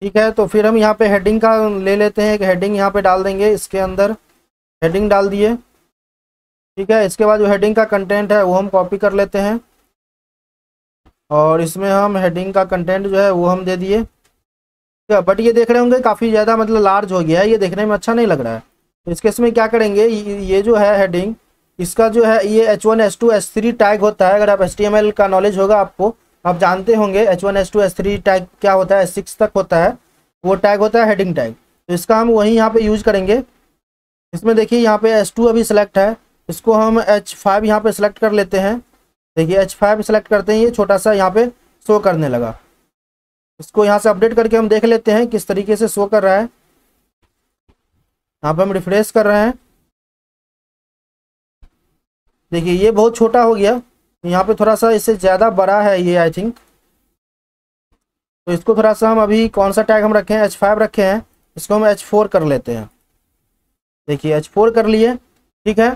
ठीक है तो फिर हम यहाँ पे हेडिंग का ले लेते हैं एक हेडिंग यहाँ पे डाल देंगे इसके अंदर हेडिंग डाल दिए ठीक है इसके बाद जो हेडिंग का कंटेंट है वो हम कॉपी कर लेते हैं और इसमें हम हेडिंग का कंटेंट जो है वो हम दे दिए है बट ये देख रहे होंगे काफ़ी ज़्यादा मतलब लार्ज हो गया है ये देखने में अच्छा नहीं लग रहा है तो इसके इसमें क्या करेंगे ये जो है हेडिंग इसका जो है ये H one S two S three tag होता है अगर आप एस टी एम एल का नॉलेज होगा आपको आप जानते होंगे H one S two S three tag क्या होता है सिक्स तक होता है वो टैग होता है हेडिंग टैग तो इसका हम वहीं यहाँ पे यूज करेंगे इसमें देखिए यहाँ पे एस टू अभी सेलेक्ट है इसको हम एच फाइव यहाँ पे सेलेक्ट कर लेते हैं देखिए एच फाइव सेलेक्ट करते हैं ये छोटा सा यहाँ पे शो करने लगा इसको यहाँ से अपडेट करके हम देख लेते हैं किस तरीके से शो कर रहा है यहाँ पर हम रिफ्रेश कर रहे हैं देखिए ये बहुत छोटा हो गया यहाँ पे थोड़ा सा इससे ज़्यादा बड़ा है ये आई थिंक तो इसको थोड़ा सा हम अभी कौन सा टैग हम रखे हैं एच फाइव रखे हैं इसको हम एच फोर कर लेते हैं देखिए एच फोर कर लिए ठीक है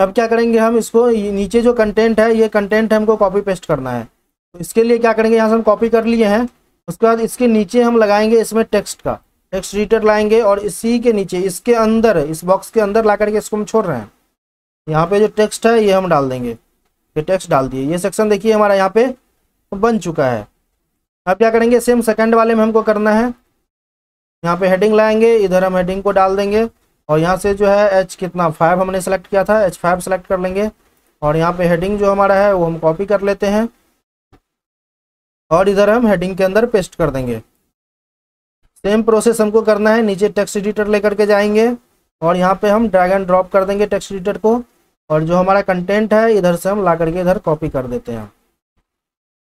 अब क्या करेंगे हम इसको नीचे जो कंटेंट है ये कंटेंट हमको कॉपी पेस्ट करना है तो इसके लिए क्या करेंगे यहाँ से हम कॉपी कर लिए हैं उसके बाद इसके नीचे हम लगाएंगे इसमें टेक्स्ट का टेक्स्ट रीटर लाएंगे और इसी के नीचे इसके अंदर इस बॉक्स के अंदर ला करके इसको हम छोड़ रहे हैं यहाँ पे जो टेक्स्ट है ये हम डाल देंगे ये टेक्स्ट डाल दिए ये सेक्शन देखिए हमारा यहाँ पे बन चुका है अब क्या करेंगे सेम सेकंड वाले में हमको करना है यहाँ पे हेडिंग लाएंगे इधर हम हेडिंग को डाल देंगे और यहाँ से जो है एच कितना फाइव हमने सेलेक्ट किया था एच फाइव सेलेक्ट कर लेंगे और यहाँ पे हेडिंग जो हमारा है वो हम कॉपी कर लेते हैं और इधर हम हेडिंग के अंदर पेस्ट कर देंगे सेम प्रोसेस हमको करना है नीचे टेक्स्ट एडिटर लेकर के जाएंगे और यहाँ पे हम ड्रैग एंड ड्रॉप कर देंगे टेक्स्ट एडिटर को और जो हमारा कंटेंट है इधर से हम ला करके इधर कॉपी कर देते हैं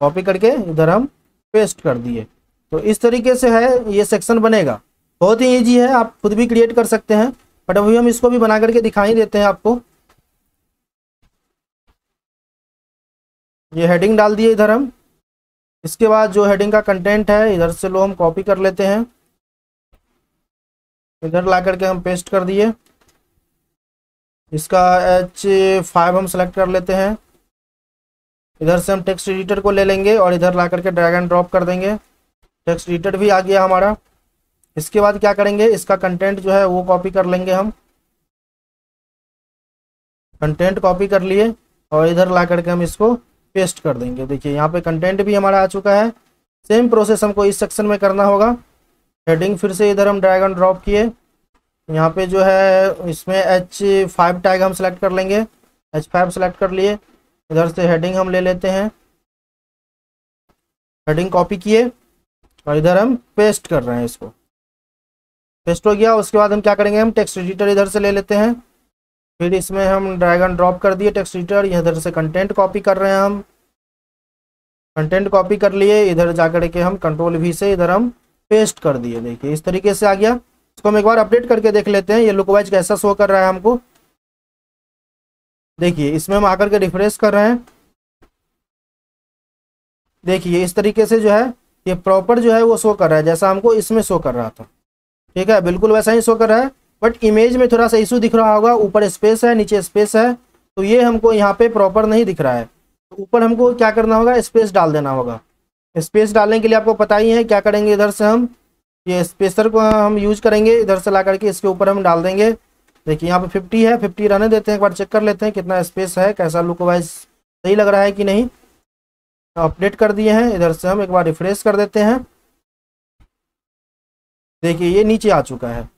कॉपी करके इधर हम पेस्ट कर दिए तो इस तरीके से है ये सेक्शन बनेगा बहुत ही ईजी है आप खुद भी क्रिएट कर सकते हैं बट अभी हम इसको भी बना करके दिखाई देते हैं आपको ये हेडिंग डाल दिए इधर हम इसके बाद जो हेडिंग का कंटेंट है इधर से लो हम कॉपी कर लेते हैं इधर ला करके हम पेस्ट कर दिए इसका एच फाइव हम सेलेक्ट कर लेते हैं इधर से हम टेक्स्ट एडिटर को ले लेंगे और इधर ला करके ड्रैग एंड ड्रॉप कर देंगे टेक्स्ट एडिटर भी आ गया हमारा इसके बाद क्या करेंगे इसका कंटेंट जो है वो कॉपी कर लेंगे हम कंटेंट कॉपी कर लिए और इधर ला करके हम इसको पेस्ट कर देंगे देखिए यहाँ पे कंटेंट भी हमारा आ चुका है सेम प्रोसेस हमको इस सेक्शन में करना होगा हेडिंग फिर से इधर हम ड्रैग एंड ड्रॉप किए यहाँ पे जो है इसमें एच फाइव टैग हम सेलेक्ट कर लेंगे एच फाइव सेलेक्ट कर लिए इधर से हेडिंग हम ले लेते हैं हेडिंग कॉपी किए और इधर हम पेस्ट कर रहे हैं इसको पेस्ट हो गया उसके बाद हम क्या करेंगे हम टेक्स्ट एडिटर इधर से ले लेते हैं फिर इसमें हम ड्रैगन ड्रॉप कर दिए टेक्स्ट एडिटर इधर से कंटेंट कॉपी कर रहे हैं हम कंटेंट कॉपी कर लिए इधर जा कर के हम कंट्रोल भी से इधर हम पेस्ट कर दिए देखिए इस तरीके से आ गया इसको हम एक बार अपडेट करके देख लेते हैं ये लुक वाइज कैसा शो कर रहा है हमको देखिए इसमें हम आकर के रिफ्रेश कर रहे हैं देखिए इस तरीके से जो है ये प्रॉपर जो है वो शो कर रहा है जैसा हमको इसमें शो कर रहा था ठीक है बिल्कुल वैसा ही शो कर रहा है बट इमेज में थोड़ा सा इशू दिख रहा होगा ऊपर स्पेस है नीचे स्पेस है तो ये हमको यहाँ पे प्रॉपर नहीं दिख रहा है तो ऊपर हमको क्या करना होगा स्पेस डाल देना होगा स्पेस डालने के लिए आपको पता ही है क्या करेंगे इधर से हम ये स्पेसर को हम यूज करेंगे इधर से ला करके इसके ऊपर हम डाल देंगे देखिए यहाँ पे फिफ्टी है फिफ्टी रहने देते हैं एक बार चेक कर लेते हैं कितना स्पेस है कैसा लुक वाइज सही लग रहा है कि नहीं अपडेट कर दिए हैं इधर से हम एक बार रिफ्रेश कर देते हैं देखिए ये नीचे आ चुका है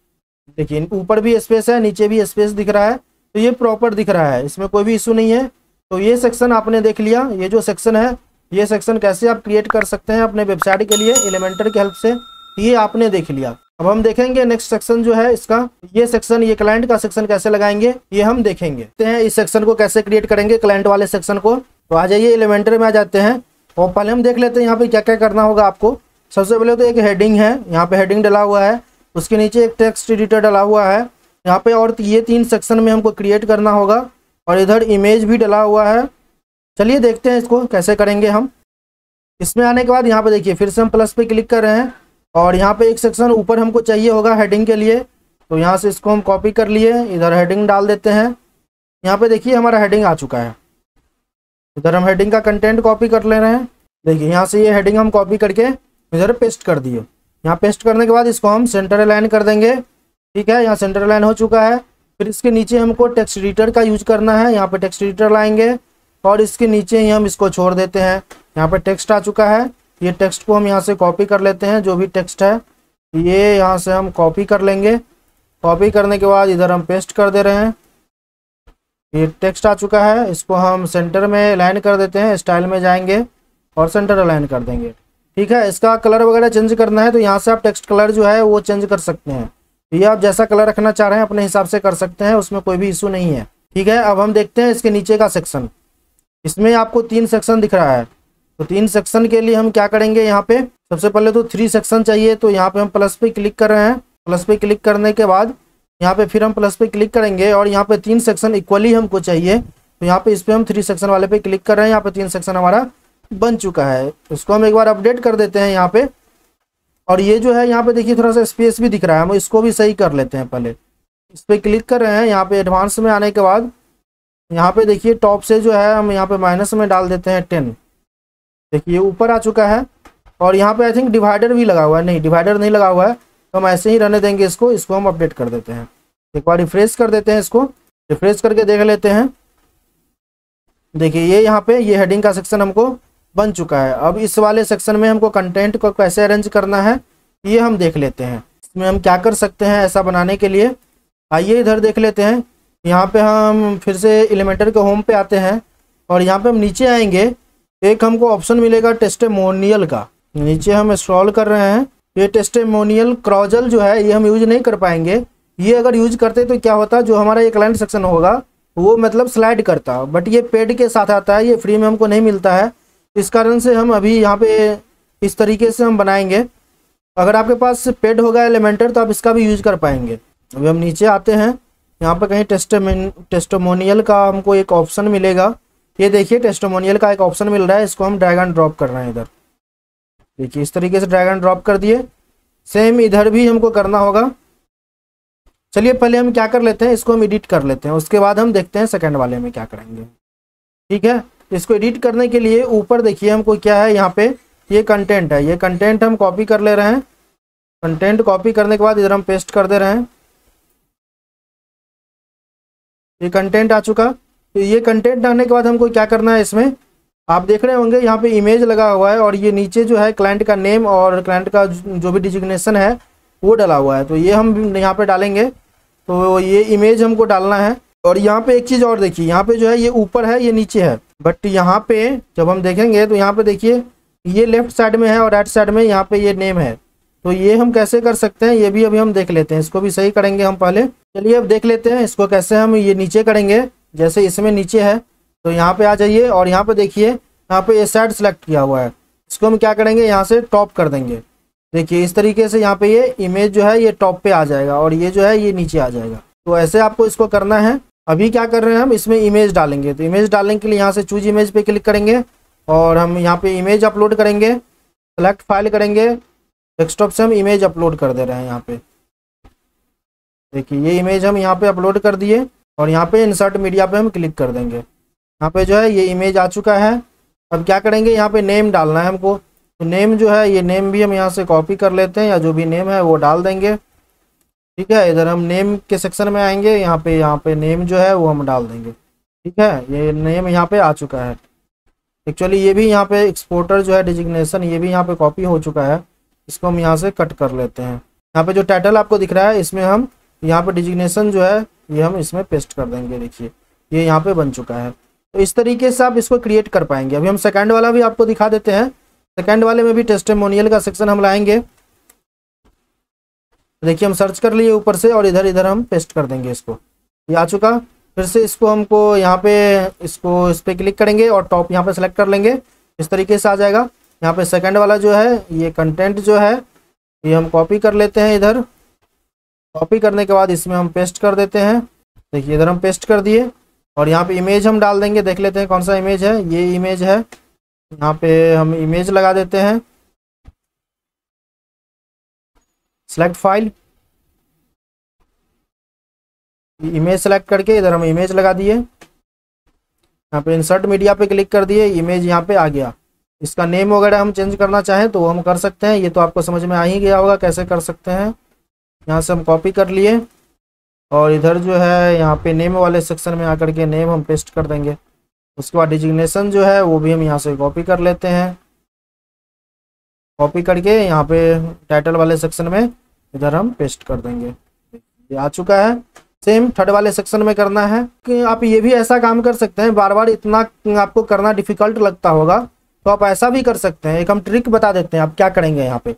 देखिए ऊपर भी स्पेस है नीचे भी स्पेस दिख रहा है तो ये प्रॉपर दिख रहा है इसमें कोई भी इशू नहीं है तो ये सेक्शन आपने देख लिया ये जो सेक्शन है ये सेक्शन कैसे आप क्रिएट कर सकते हैं अपने वेबसाइट के लिए एलिमेंटर की हेल्प से ये आपने देख लिया अब हम देखेंगे नेक्स्ट सेक्शन जो है इसका ये सेक्शन ये क्लाइंट का सेक्शन कैसे लगाएंगे ये हम देखेंगे हैं इस सेक्शन को कैसे क्रिएट करेंगे क्लाइंट वाले सेक्शन को तो आ जाइए एलिमेंटर में आ जाते हैं और पहले हम देख लेते हैं यहाँ पे क्या क्या करना होगा आपको सबसे पहले तो एक हेडिंग है यहाँ पे हेडिंग डला हुआ है उसके नीचे एक टेक्स्ट एडिटर डला हुआ है यहाँ पे और ये तीन सेक्शन में हमको क्रिएट करना होगा और इधर इमेज भी डला हुआ है चलिए देखते हैं इसको कैसे करेंगे हम इसमें आने के बाद यहाँ पे देखिए फिर से हम प्लस पे क्लिक कर रहे हैं और यहाँ पे एक सेक्शन ऊपर हमको चाहिए होगा हेडिंग के लिए तो यहाँ से इसको हम कॉपी कर लिए इधर हेडिंग डाल देते हैं यहाँ पे देखिए हमारा हेडिंग आ चुका है इधर हम हेडिंग का कंटेंट कॉपी कर ले रहे हैं देखिए यहाँ से ये हेडिंग हम कॉपी करके इधर पेस्ट कर दिए यहाँ पेस्ट करने के बाद इसको हम सेंटर अलाइन कर देंगे ठीक है यहाँ सेंटर अलाइन हो चुका है फिर इसके नीचे हमको टेक्स्ट एडिटर का यूज करना है यहाँ पे टेक्स्ट एडिटर लाएंगे और इसके नीचे ही हम इसको छोड़ देते हैं यहाँ पे टेक्स्ट आ चुका है ये टेक्स्ट को हम यहाँ से कॉपी कर लेते हैं जो भी टेक्स्ट है ये यहाँ से हम कॉपी कर लेंगे कॉपी करने के बाद इधर हम पेस्ट कर दे रहे हैं ये टेक्स्ट आ चुका है इसको हम सेंटर में अलाइन कर देते हैं स्टाइल में जाएंगे और सेंटर अलाइन कर देंगे ठीक है इसका कलर वगैरह चेंज करना है तो यहाँ से आप टेक्स्ट कलर जो है वो चेंज कर सकते हैं तो ये आप जैसा कलर रखना चाह रहे हैं अपने हिसाब से कर सकते हैं उसमें कोई भी इशू नहीं है ठीक है अब हम देखते हैं इसके नीचे का सेक्शन इसमें आपको तीन सेक्शन दिख रहा है तो तीन सेक्शन के लिए हम क्या करेंगे यहाँ पे सबसे पहले तो थ्री सेक्शन चाहिए तो यहाँ पे हम प्लस पे क्लिक कर रहे हैं प्लस पे क्लिक करने के बाद यहाँ पे फिर हम प्लस पे क्लिक करेंगे और यहाँ पे तीन सेक्शन इक्वली हमको चाहिए तो यहाँ पे इस पर हम थ्री सेक्शन वाले पे क्लिक कर रहे हैं यहाँ पे तीन सेक्शन हमारा बन चुका है इसको हम एक बार अपडेट कर देते हैं यहाँ पे और ये जो है यहाँ पे देखिए थोड़ा सा स्पेस भी दिख रहा है हम इसको भी सही कर लेते हैं पहले इस पर क्लिक कर रहे हैं यहाँ पे एडवांस में आने के बाद यहाँ पे देखिए टॉप से जो है हम यहाँ पे माइनस में डाल देते हैं टेन देखिए ऊपर आ चुका है और यहाँ पे आई थिंक डिवाइडर भी लगा हुआ है नहीं डिवाइडर नहीं लगा हुआ है तो हम ऐसे ही रहने देंगे इसको इसको हम अपडेट कर देते हैं एक बार रिफ्रेश कर देते हैं इसको रिफ्रेश करके देख लेते हैं देखिए ये यहाँ पे ये हेडिंग का सेक्शन हमको बन चुका है अब इस वाले सेक्शन में हमको कंटेंट को कैसे अरेंज करना है ये हम देख लेते हैं इसमें हम क्या कर सकते हैं ऐसा बनाने के लिए आइए इधर देख लेते हैं यहाँ पे हम फिर से एलिमेंटर के होम पे आते हैं और यहाँ पे हम नीचे आएंगे एक हमको ऑप्शन मिलेगा टेस्टेमोनियल का नीचे हम स्क्रॉल कर रहे हैं ये टेस्टेमोनियल क्रॉजल जो है ये हम यूज नहीं कर पाएंगे ये अगर यूज करते तो क्या होता जो हमारा ये क्लाइंट सेक्शन होगा वो मतलब स्लाइड करता बट ये पेड के साथ आता है ये फ्री में हमको नहीं मिलता है इस कारण से हम अभी यहाँ पे इस तरीके से हम बनाएंगे अगर आपके पास पेड होगा एलिमेंटर तो आप इसका भी यूज़ कर पाएंगे अभी हम नीचे आते हैं यहाँ पर कहीं टेस्ट टेस्टोमोनियल का हमको एक ऑप्शन मिलेगा ये देखिए टेस्टोमोनियल का एक ऑप्शन मिल रहा है इसको हम ड्रैगन ड्रॉप कर रहे हैं इधर देखिए इस तरीके से ड्रैगन ड्रॉप कर दिए सेम इधर भी हमको करना होगा चलिए पहले हम क्या कर लेते हैं इसको हम एडिट कर लेते हैं उसके बाद हम देखते हैं सेकेंड वाले में क्या करेंगे ठीक है इसको एडिट करने के लिए ऊपर देखिए हमको क्या है यहाँ पे ये कंटेंट है ये कंटेंट हम कॉपी कर ले रहे हैं कंटेंट कॉपी करने के बाद इधर हम पेस्ट कर दे रहे हैं ये कंटेंट आ चुका तो ये कंटेंट डालने के बाद हमको क्या करना है इसमें आप देख रहे होंगे यहाँ पे इमेज लगा हुआ है और ये नीचे जो है क्लाइंट का नेम और क्लाइंट का जो भी डिजिग्नेशन है वो डाला हुआ है तो ये हम यहाँ पे डालेंगे तो ये इमेज हमको डालना है और यहाँ पे एक चीज़ और देखिए यहाँ पे जो है ये ऊपर है ये नीचे है बट यहाँ पे जब हम देखेंगे तो यहाँ पे देखिए ये लेफ्ट साइड में है और राइट साइड में यहाँ पे ये नेम है तो ये हम कैसे कर सकते हैं ये भी अभी हम देख लेते हैं इसको भी सही करेंगे हम पहले चलिए अब देख लेते हैं इसको कैसे हम ये नीचे करेंगे जैसे इसमें नीचे है तो यहाँ पे आ जाइए और यहाँ पे देखिए यहाँ पे ये साइड सेलेक्ट किया हुआ है इसको हम क्या करेंगे यहाँ से टॉप कर देंगे देखिए इस तरीके से यहाँ पे ये इमेज जो है ये टॉप पे आ जाएगा और ये जो है ये नीचे आ जाएगा तो ऐसे आपको इसको करना है अभी क्या कर रहे हैं हम इसमें इमेज डालेंगे तो इमेज डालने के लिए यहाँ से चूज इमेज पे क्लिक करेंगे और हम यहाँ पे इमेज अपलोड करेंगे सेलेक्ट फाइल करेंगे डेस्कटॉप से हम इमेज अपलोड कर दे रहे हैं यहाँ पे देखिए ये इमेज हम यहाँ पे अपलोड कर दिए और यहाँ पे इंसर्ट मीडिया पे हम क्लिक कर देंगे यहाँ पे जो है ये इमेज आ चुका है अब क्या करेंगे यहाँ पे नेम डालना है हमको तो नेम जो है ये नेम भी हम यहाँ से कॉपी कर लेते हैं या जो भी नेम है वो डाल देंगे ठीक है इधर हम नेम के सेक्शन में आएंगे यहाँ पे यहाँ पे नेम जो है वो हम डाल देंगे ठीक है ये नेम यहाँ पे आ चुका है एक्चुअली ये भी यहाँ पे एक्सपोर्टर जो है डिजिग्नेशन ये भी यहाँ पे कॉपी हो चुका है इसको हम यहाँ से कट कर लेते हैं यहाँ पे जो टाइटल आपको दिख रहा है इसमें हम यहाँ पे डिजिग्नेशन जो है ये हम इसमें पेस्ट कर देंगे देखिए ये यहाँ पे बन चुका है तो इस तरीके से आप इसको क्रिएट कर पाएंगे अभी हम सेकेंड वाला भी आपको दिखा देते हैं सेकेंड वाले में भी टेस्टेमोनियल का सेक्शन हम लाएंगे देखिए हम सर्च कर लिए ऊपर से और इधर इधर हम पेस्ट कर देंगे इसको ये आ चुका फिर से इसको हमको यहाँ पे इसको इस पर क्लिक करेंगे और टॉप यहाँ पे सेलेक्ट कर लेंगे इस तरीके से आ जाएगा यहाँ पे सेकंड वाला जो है ये कंटेंट जो है ये हम कॉपी कर लेते हैं इधर कॉपी करने के बाद इसमें हम पेस्ट कर देते हैं देखिए इधर हम पेस्ट कर दिए और यहाँ पे इमेज हम डाल देंगे देख लेते हैं कौन सा इमेज है ये इमेज है यहाँ पे हम इमेज लगा देते हैं सेलेक्ट फाइल इमेज सेलेक्ट करके इधर हम इमेज लगा दिए यहाँ पे इंसर्ट मीडिया पे क्लिक कर दिए इमेज यहाँ पे आ गया इसका नेम वगैरह हम चेंज करना चाहें तो हम कर सकते हैं ये तो आपको समझ में आ ही गया होगा कैसे कर सकते हैं यहाँ से हम कॉपी कर लिए और इधर जो है यहाँ पे नेम वाले सेक्शन में आकर के नेम हम पेस्ट कर देंगे उसके बाद डिजिग्नेशन जो है वो भी हम यहाँ से कॉपी कर लेते हैं कॉपी करके यहाँ पे टाइटल वाले सेक्शन में इधर हम पेस्ट कर देंगे ये आ चुका है सेम थर्ड वाले सेक्शन में करना है कि आप ये भी ऐसा काम कर सकते हैं बार बार इतना आपको करना डिफिकल्ट लगता होगा तो आप ऐसा भी कर सकते हैं एक हम ट्रिक बता देते हैं आप क्या करेंगे यहाँ पे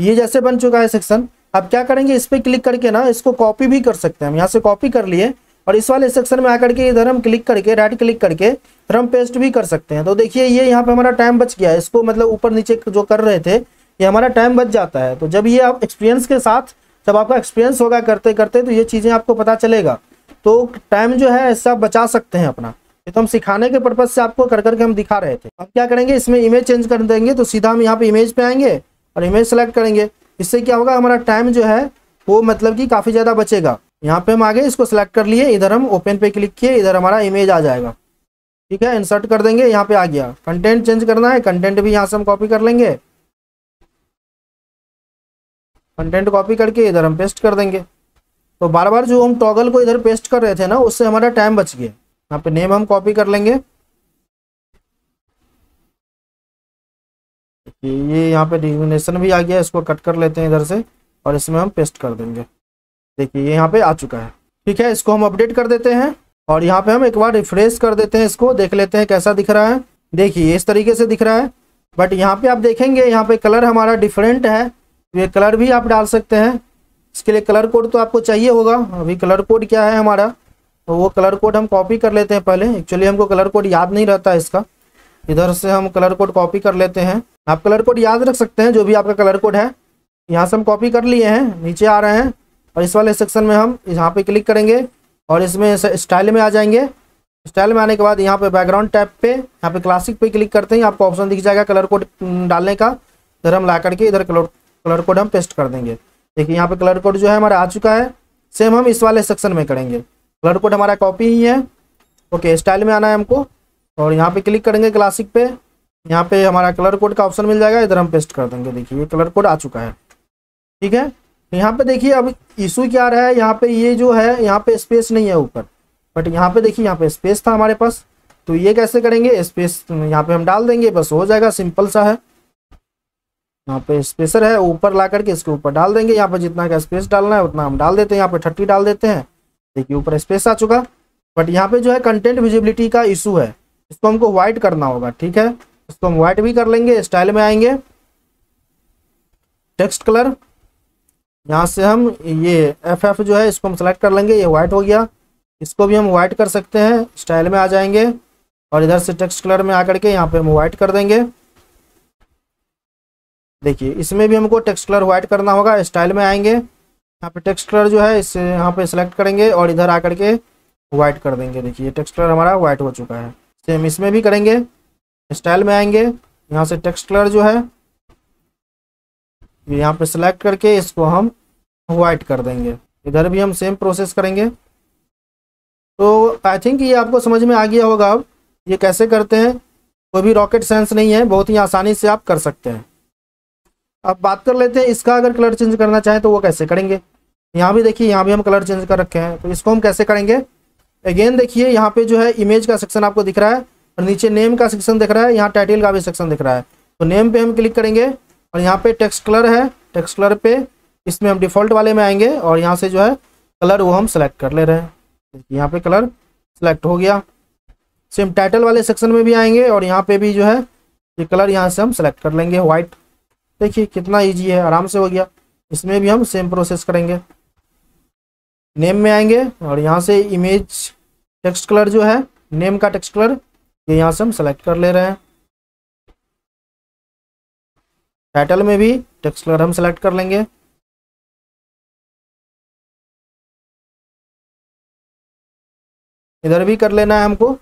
ये जैसे बन चुका है सेक्शन आप क्या करेंगे इस पर क्लिक करके ना इसको कॉपी भी कर सकते हैं हम यहाँ से कॉपी कर लिए और इस वाले सेक्शन में आकर के इधर हम क्लिक करके राइट क्लिक करके रम पेस्ट भी कर सकते हैं तो देखिए ये यहाँ पे हमारा टाइम बच गया इसको मतलब ऊपर नीचे जो कर रहे थे ये हमारा टाइम बच जाता है तो जब ये आप एक्सपीरियंस के साथ जब आपका एक्सपीरियंस होगा करते करते तो ये चीज़ें आपको पता चलेगा तो टाइम जो है ऐसा बचा सकते हैं अपना ये तो हम सिखाने के पर्पज से आपको कर करके हम दिखा रहे थे अब क्या करेंगे इसमें इमेज चेंज कर देंगे तो सीधा हम यहाँ पर इमेज पे आएंगे और इमेज सेलेक्ट करेंगे इससे क्या होगा हमारा टाइम जो है वो मतलब कि काफ़ी ज़्यादा बचेगा यहाँ पे हम आगे इसको सेलेक्ट कर लिए इधर हम ओपन पे क्लिक किए इधर हमारा इमेज आ जाएगा ठीक है इंसर्ट कर देंगे यहाँ पे आ गया कंटेंट चेंज करना है कंटेंट भी यहाँ से हम कॉपी कर लेंगे कंटेंट कॉपी करके इधर हम पेस्ट कर देंगे तो बार बार जो हम टॉगल को इधर पेस्ट कर रहे थे ना उससे हमारा टाइम बच गया यहाँ पे नेम हम कॉपी कर लेंगे ये यहाँ पे डिग्नेशन भी आ गया इसको कट कर लेते हैं इधर से और इसमें हम पेस्ट कर देंगे देखिए ये यहाँ पे आ चुका है ठीक है इसको हम अपडेट कर देते हैं और यहाँ पे हम एक बार रिफ्रेश कर देते हैं इसको देख लेते हैं कैसा दिख रहा है देखिए इस तरीके से दिख रहा है बट यहाँ पे आप देखेंगे यहाँ पे कलर हमारा डिफरेंट है तो ये कलर भी आप डाल सकते हैं इसके लिए कलर कोड तो आपको चाहिए होगा अभी कलर कोड क्या है हमारा तो वो कलर कोड हम कॉपी कर लेते हैं पहले एक्चुअली हमको कलर कोड याद नहीं रहता इसका इधर से हम कलर कोड कॉपी कर लेते हैं आप कलर कोड याद रख सकते हैं जो भी आपका कलर कोड है यहाँ से हम कॉपी कर लिए हैं नीचे आ रहे हैं और इस वाले सेक्शन में हम यहाँ पे क्लिक करेंगे और इसमें स्टाइल में आ जाएंगे स्टाइल में आने के बाद यहाँ पे बैकग्राउंड टैप पे यहाँ पे क्लासिक पे क्लिक करते हैं आपको ऑप्शन दिख जाएगा कलर कोड हम्म, डालने का इधर हम ला करके इधर कलर कलर कोड हम पेस्ट कर देंगे देखिए यहाँ पे कलर कोड जो है हमारा आ चुका है सेम हम इस वाले सेक्शन में करेंगे कलर कोड हमारा कॉपी ही है ओके स्टाइल में आना है हमको और यहाँ पे क्लिक करेंगे क्लासिक पे यहाँ पे हमारा कलर कोड का ऑप्शन मिल जाएगा इधर हम पेस्ट कर देंगे देखिए ये कलर कोड आ चुका है ठीक है यहाँ पे देखिए अब इशू क्या रहा है यहाँ पे ये जो है यहाँ पे स्पेस नहीं है ऊपर बट यहाँ पे देखिए यहाँ पे स्पेस था हमारे पास तो ये कैसे करेंगे स्पेस यहाँ पे हम डाल देंगे बस हो जाएगा सिंपल सा है यहाँ पे स्पेसर है ऊपर ला करके इसके ऊपर डाल देंगे यहाँ पे जितना का स्पेस डालना है उतना हम डाल देते हैं यहाँ पे थर्टी डाल देते हैं देखिए ऊपर स्पेस आ चुका बट यहाँ पे जो है कंटेंट विजिबिलिटी का इशू है इसको हमको व्हाइट करना होगा ठीक है इसको हम व्हाइट भी कर लेंगे स्टाइल में आएंगे टेक्स्ट कलर यहाँ से हम ये एफ एफ जो है इसको हम सेलेक्ट कर लेंगे ये वाइट हो गया इसको भी हम वाइट कर सकते हैं स्टाइल में आ जाएंगे और इधर से टेक्स्ट कलर में आकर के यहाँ पे हम वाइट कर देंगे देखिए इसमें भी हमको टेक्स्ट कलर वाइट करना होगा स्टाइल में आएंगे यहाँ पे टेक्स्ट कलर जो है इस यहाँ पे सिलेक्ट करेंगे और इधर आकर के वाइट कर देंगे देखिए टेक्स्ट कलर हमारा वाइट हो चुका है सेम इसमें भी करेंगे स्टाइल में आएंगे यहाँ से टेक्स्ट कलर जो है यहाँ पे सिलेक्ट करके इसको हम वाइट कर देंगे इधर भी हम सेम प्रोसेस करेंगे तो आई थिंक ये आपको समझ में आ गया होगा अब ये कैसे करते हैं कोई भी रॉकेट साइंस नहीं है बहुत ही आसानी से आप कर सकते हैं अब बात कर लेते हैं इसका अगर कलर चेंज करना चाहें तो वो कैसे करेंगे यहाँ भी देखिए यहाँ भी हम कलर चेंज कर रखे हैं तो इसको हम कैसे करेंगे अगेन देखिए यहाँ पे जो है इमेज का सेक्शन आपको दिख रहा है और नीचे नेम का सेक्शन दिख रहा है यहाँ टाइटल का भी सेक्शन दिख रहा है तो नेम पे हम क्लिक करेंगे और यहाँ पे टेक्स्ट कलर है टेक्स्ट कलर पे इसमें हम डिफ़ॉल्ट वाले में आएंगे और यहाँ से जो है कलर वो हम सेलेक्ट कर ले रहे हैं यहाँ पे कलर सेलेक्ट हो गया सेम टाइटल वाले सेक्शन में भी आएंगे और यहाँ पे भी जो है ये कलर यहाँ से हम सेलेक्ट कर लेंगे व्हाइट देखिए कितना ईजी है आराम से हो गया इसमें भी हम सेम प्रोसेस करेंगे नेम में आएंगे और यहाँ से इमेज टेक्स्ट कलर जो है नेम का टेक्स्ट कलर ये यहाँ से हम सेलेक्ट कर ले रहे हैं टाइटल में भी टेक्स्ट कलर हम सेलेक्ट कर लेंगे इधर भी कर लेना है हमको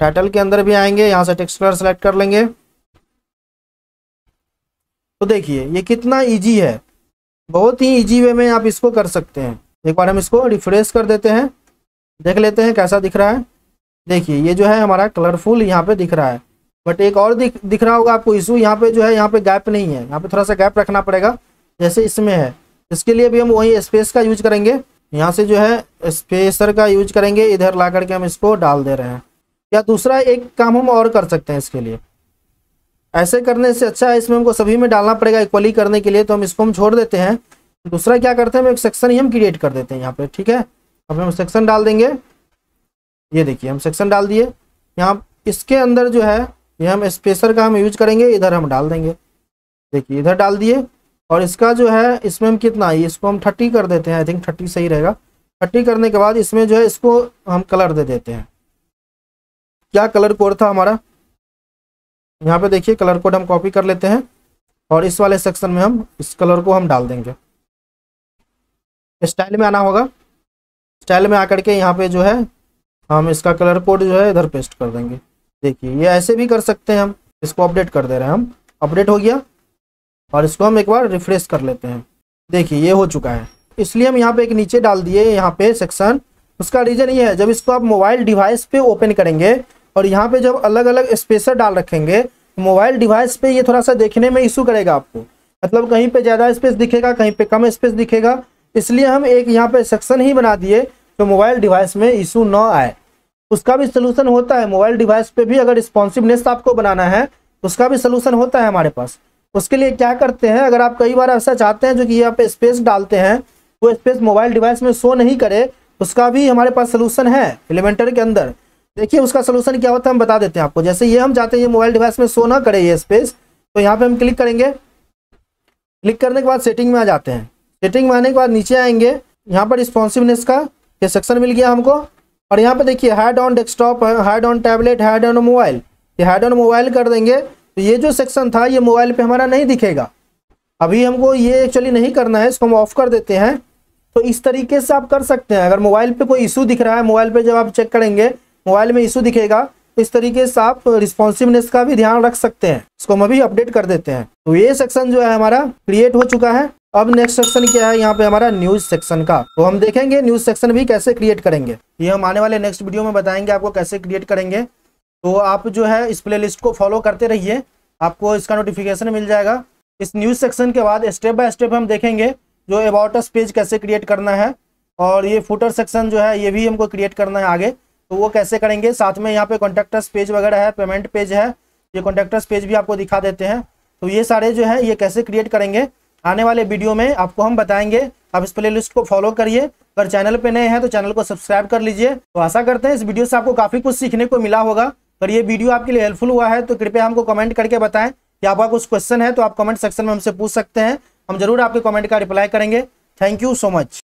टाइटल के अंदर भी आएंगे यहां से टेक्स्ट कलर सेलेक्ट कर लेंगे तो देखिए ये कितना इजी है बहुत ही इजी वे में आप इसको कर सकते हैं एक बार हम इसको रिफ्रेश कर देते हैं देख लेते हैं कैसा दिख रहा है देखिए ये जो है हमारा कलरफुल यहाँ पे दिख रहा है बट एक और दिख दिख रहा होगा आपको इशू यहाँ पे जो है यहाँ पे गैप नहीं है यहाँ पे थोड़ा सा गैप रखना पड़ेगा जैसे इसमें है इसके लिए भी हम वही स्पेस का यूज करेंगे यहाँ से जो है स्पेसर का यूज करेंगे इधर ला करके हम इसको डाल दे रहे हैं या दूसरा एक काम हम और कर सकते हैं इसके लिए ऐसे करने से अच्छा है इसमें हमको सभी में डालना पड़ेगा इक्वली करने के लिए तो हम इसको हम छोड़ देते हैं दूसरा क्या करते हैं हम एक सेक्शन ही हम क्रिएट कर देते हैं यहाँ पे ठीक है अब हम सेक्शन डाल देंगे ये देखिए हम सेक्शन डाल दिए यहाँ इसके अंदर जो है ये हम स्पेसर का हम यूज करेंगे इधर हम डाल देंगे देखिए इधर डाल दिए और इसका जो है इसमें हम कितना इसको हम थर्टी कर देते हैं आई थिंक थर्टी सही रहेगा थर्टी करने के बाद इसमें जो है इसको हम कलर दे देते हैं क्या कलर कोड था हमारा यहाँ पे देखिए कलर कोड हम कॉपी कर लेते हैं और इस वाले सेक्शन में हम इस कलर को हम डाल देंगे स्टाइल में आना होगा स्टाइल में आकर के यहाँ पे जो है हम इसका कलर कोड जो है इधर पेस्ट कर देंगे देखिए ये ऐसे भी कर सकते हैं हम इसको अपडेट कर दे रहे हैं हम अपडेट हो गया और इसको हम एक बार रिफ्रेश कर लेते हैं देखिए ये हो चुका है इसलिए हम यहाँ पे एक नीचे डाल दिए यहाँ पे सेक्शन उसका रीज़न ये है जब इसको आप मोबाइल डिवाइस पे ओपन करेंगे और यहाँ पे जब अलग अलग स्पेसर डाल रखेंगे मोबाइल डिवाइस पे ये थोड़ा सा देखने में इशू करेगा आपको मतलब कहीं पे ज़्यादा स्पेस दिखेगा कहीं पे कम स्पेस दिखेगा इसलिए हम एक यहाँ पे सेक्शन ही बना दिए तो मोबाइल डिवाइस में इशू ना आए उसका भी सोल्यूशन होता है मोबाइल डिवाइस पे भी अगर रिस्पॉन्सिवनेस आपको बनाना है उसका भी सोल्यूशन होता है हमारे पास उसके लिए क्या करते हैं अगर आप कई बार ऐसा चाहते हैं जो कि यहाँ पे स्पेस डालते हैं वो स्पेस मोबाइल डिवाइस में शो नहीं करे उसका भी हमारे पास सोलूसन है एलिमेंटर के अंदर देखिए उसका सोलूशन क्या होता है हम बता देते हैं आपको जैसे ये हम चाहते हैं ये मोबाइल डिवाइस में शो ना करे ये स्पेस तो यहाँ पे हम क्लिक करेंगे क्लिक करने के बाद सेटिंग में आ जाते हैं सेटिंग में आने के बाद नीचे आएंगे यहाँ पर रिस्पॉन्सिवनेस का ये सेक्शन मिल गया हमको और यहाँ पर देखिए hide on desktop hide on tablet hide on mobile ये हैड ऑन मोबाइल कर देंगे तो ये जो सेक्शन था ये मोबाइल पे हमारा नहीं दिखेगा अभी हमको ये एक्चुअली नहीं करना है इसको हम ऑफ कर देते हैं तो इस तरीके से आप कर सकते हैं अगर मोबाइल पे कोई इशू दिख रहा है मोबाइल पे जब आप चेक करेंगे मोबाइल में इशू दिखेगा तो इस तरीके से आप रिस्पॉन्सिवनेस का भी ध्यान रख सकते हैं इसको हम अभी अपडेट कर देते हैं तो ये सेक्शन जो है हमारा क्रिएट हो चुका है अब नेक्स्ट सेक्शन क्या है यहाँ पे हमारा न्यूज सेक्शन का तो हम देखेंगे न्यूज सेक्शन भी कैसे क्रिएट करेंगे ये हम आने वाले नेक्स्ट वीडियो में बताएंगे आपको कैसे क्रिएट करेंगे तो आप जो है इस प्लेलिस्ट को फॉलो करते रहिए आपको इसका नोटिफिकेशन मिल जाएगा इस न्यूज़ सेक्शन के बाद स्टेप बाय स्टेप हम देखेंगे जो अबाउटस पेज कैसे क्रिएट करना है और ये फुटर सेक्शन जो है ये भी हमको क्रिएट करना है आगे तो वो कैसे करेंगे साथ में यहाँ पे कॉन्टेक्टर्स पेज वगैरह है पेमेंट पेज है ये कॉन्टेक्टर्स पेज भी आपको दिखा देते हैं तो ये सारे जो है ये कैसे क्रिएट करेंगे आने वाले वीडियो में आपको हम बताएंगे आप इस प्ले लिस्ट को फॉलो करिए अगर चैनल पे नए हैं तो चैनल को सब्सक्राइब कर लीजिए तो आशा करते हैं इस वीडियो से आपको काफ़ी कुछ सीखने को मिला होगा अगर ये वीडियो आपके लिए हेल्पफुल हुआ है तो कृपया हमको कमेंट करके बताएं कि आपका कुछ क्वेश्चन है तो आप कमेंट सेक्शन में हमसे पूछ सकते हैं हम जरूर आपके कमेंट का रिप्लाई करेंगे थैंक यू सो मच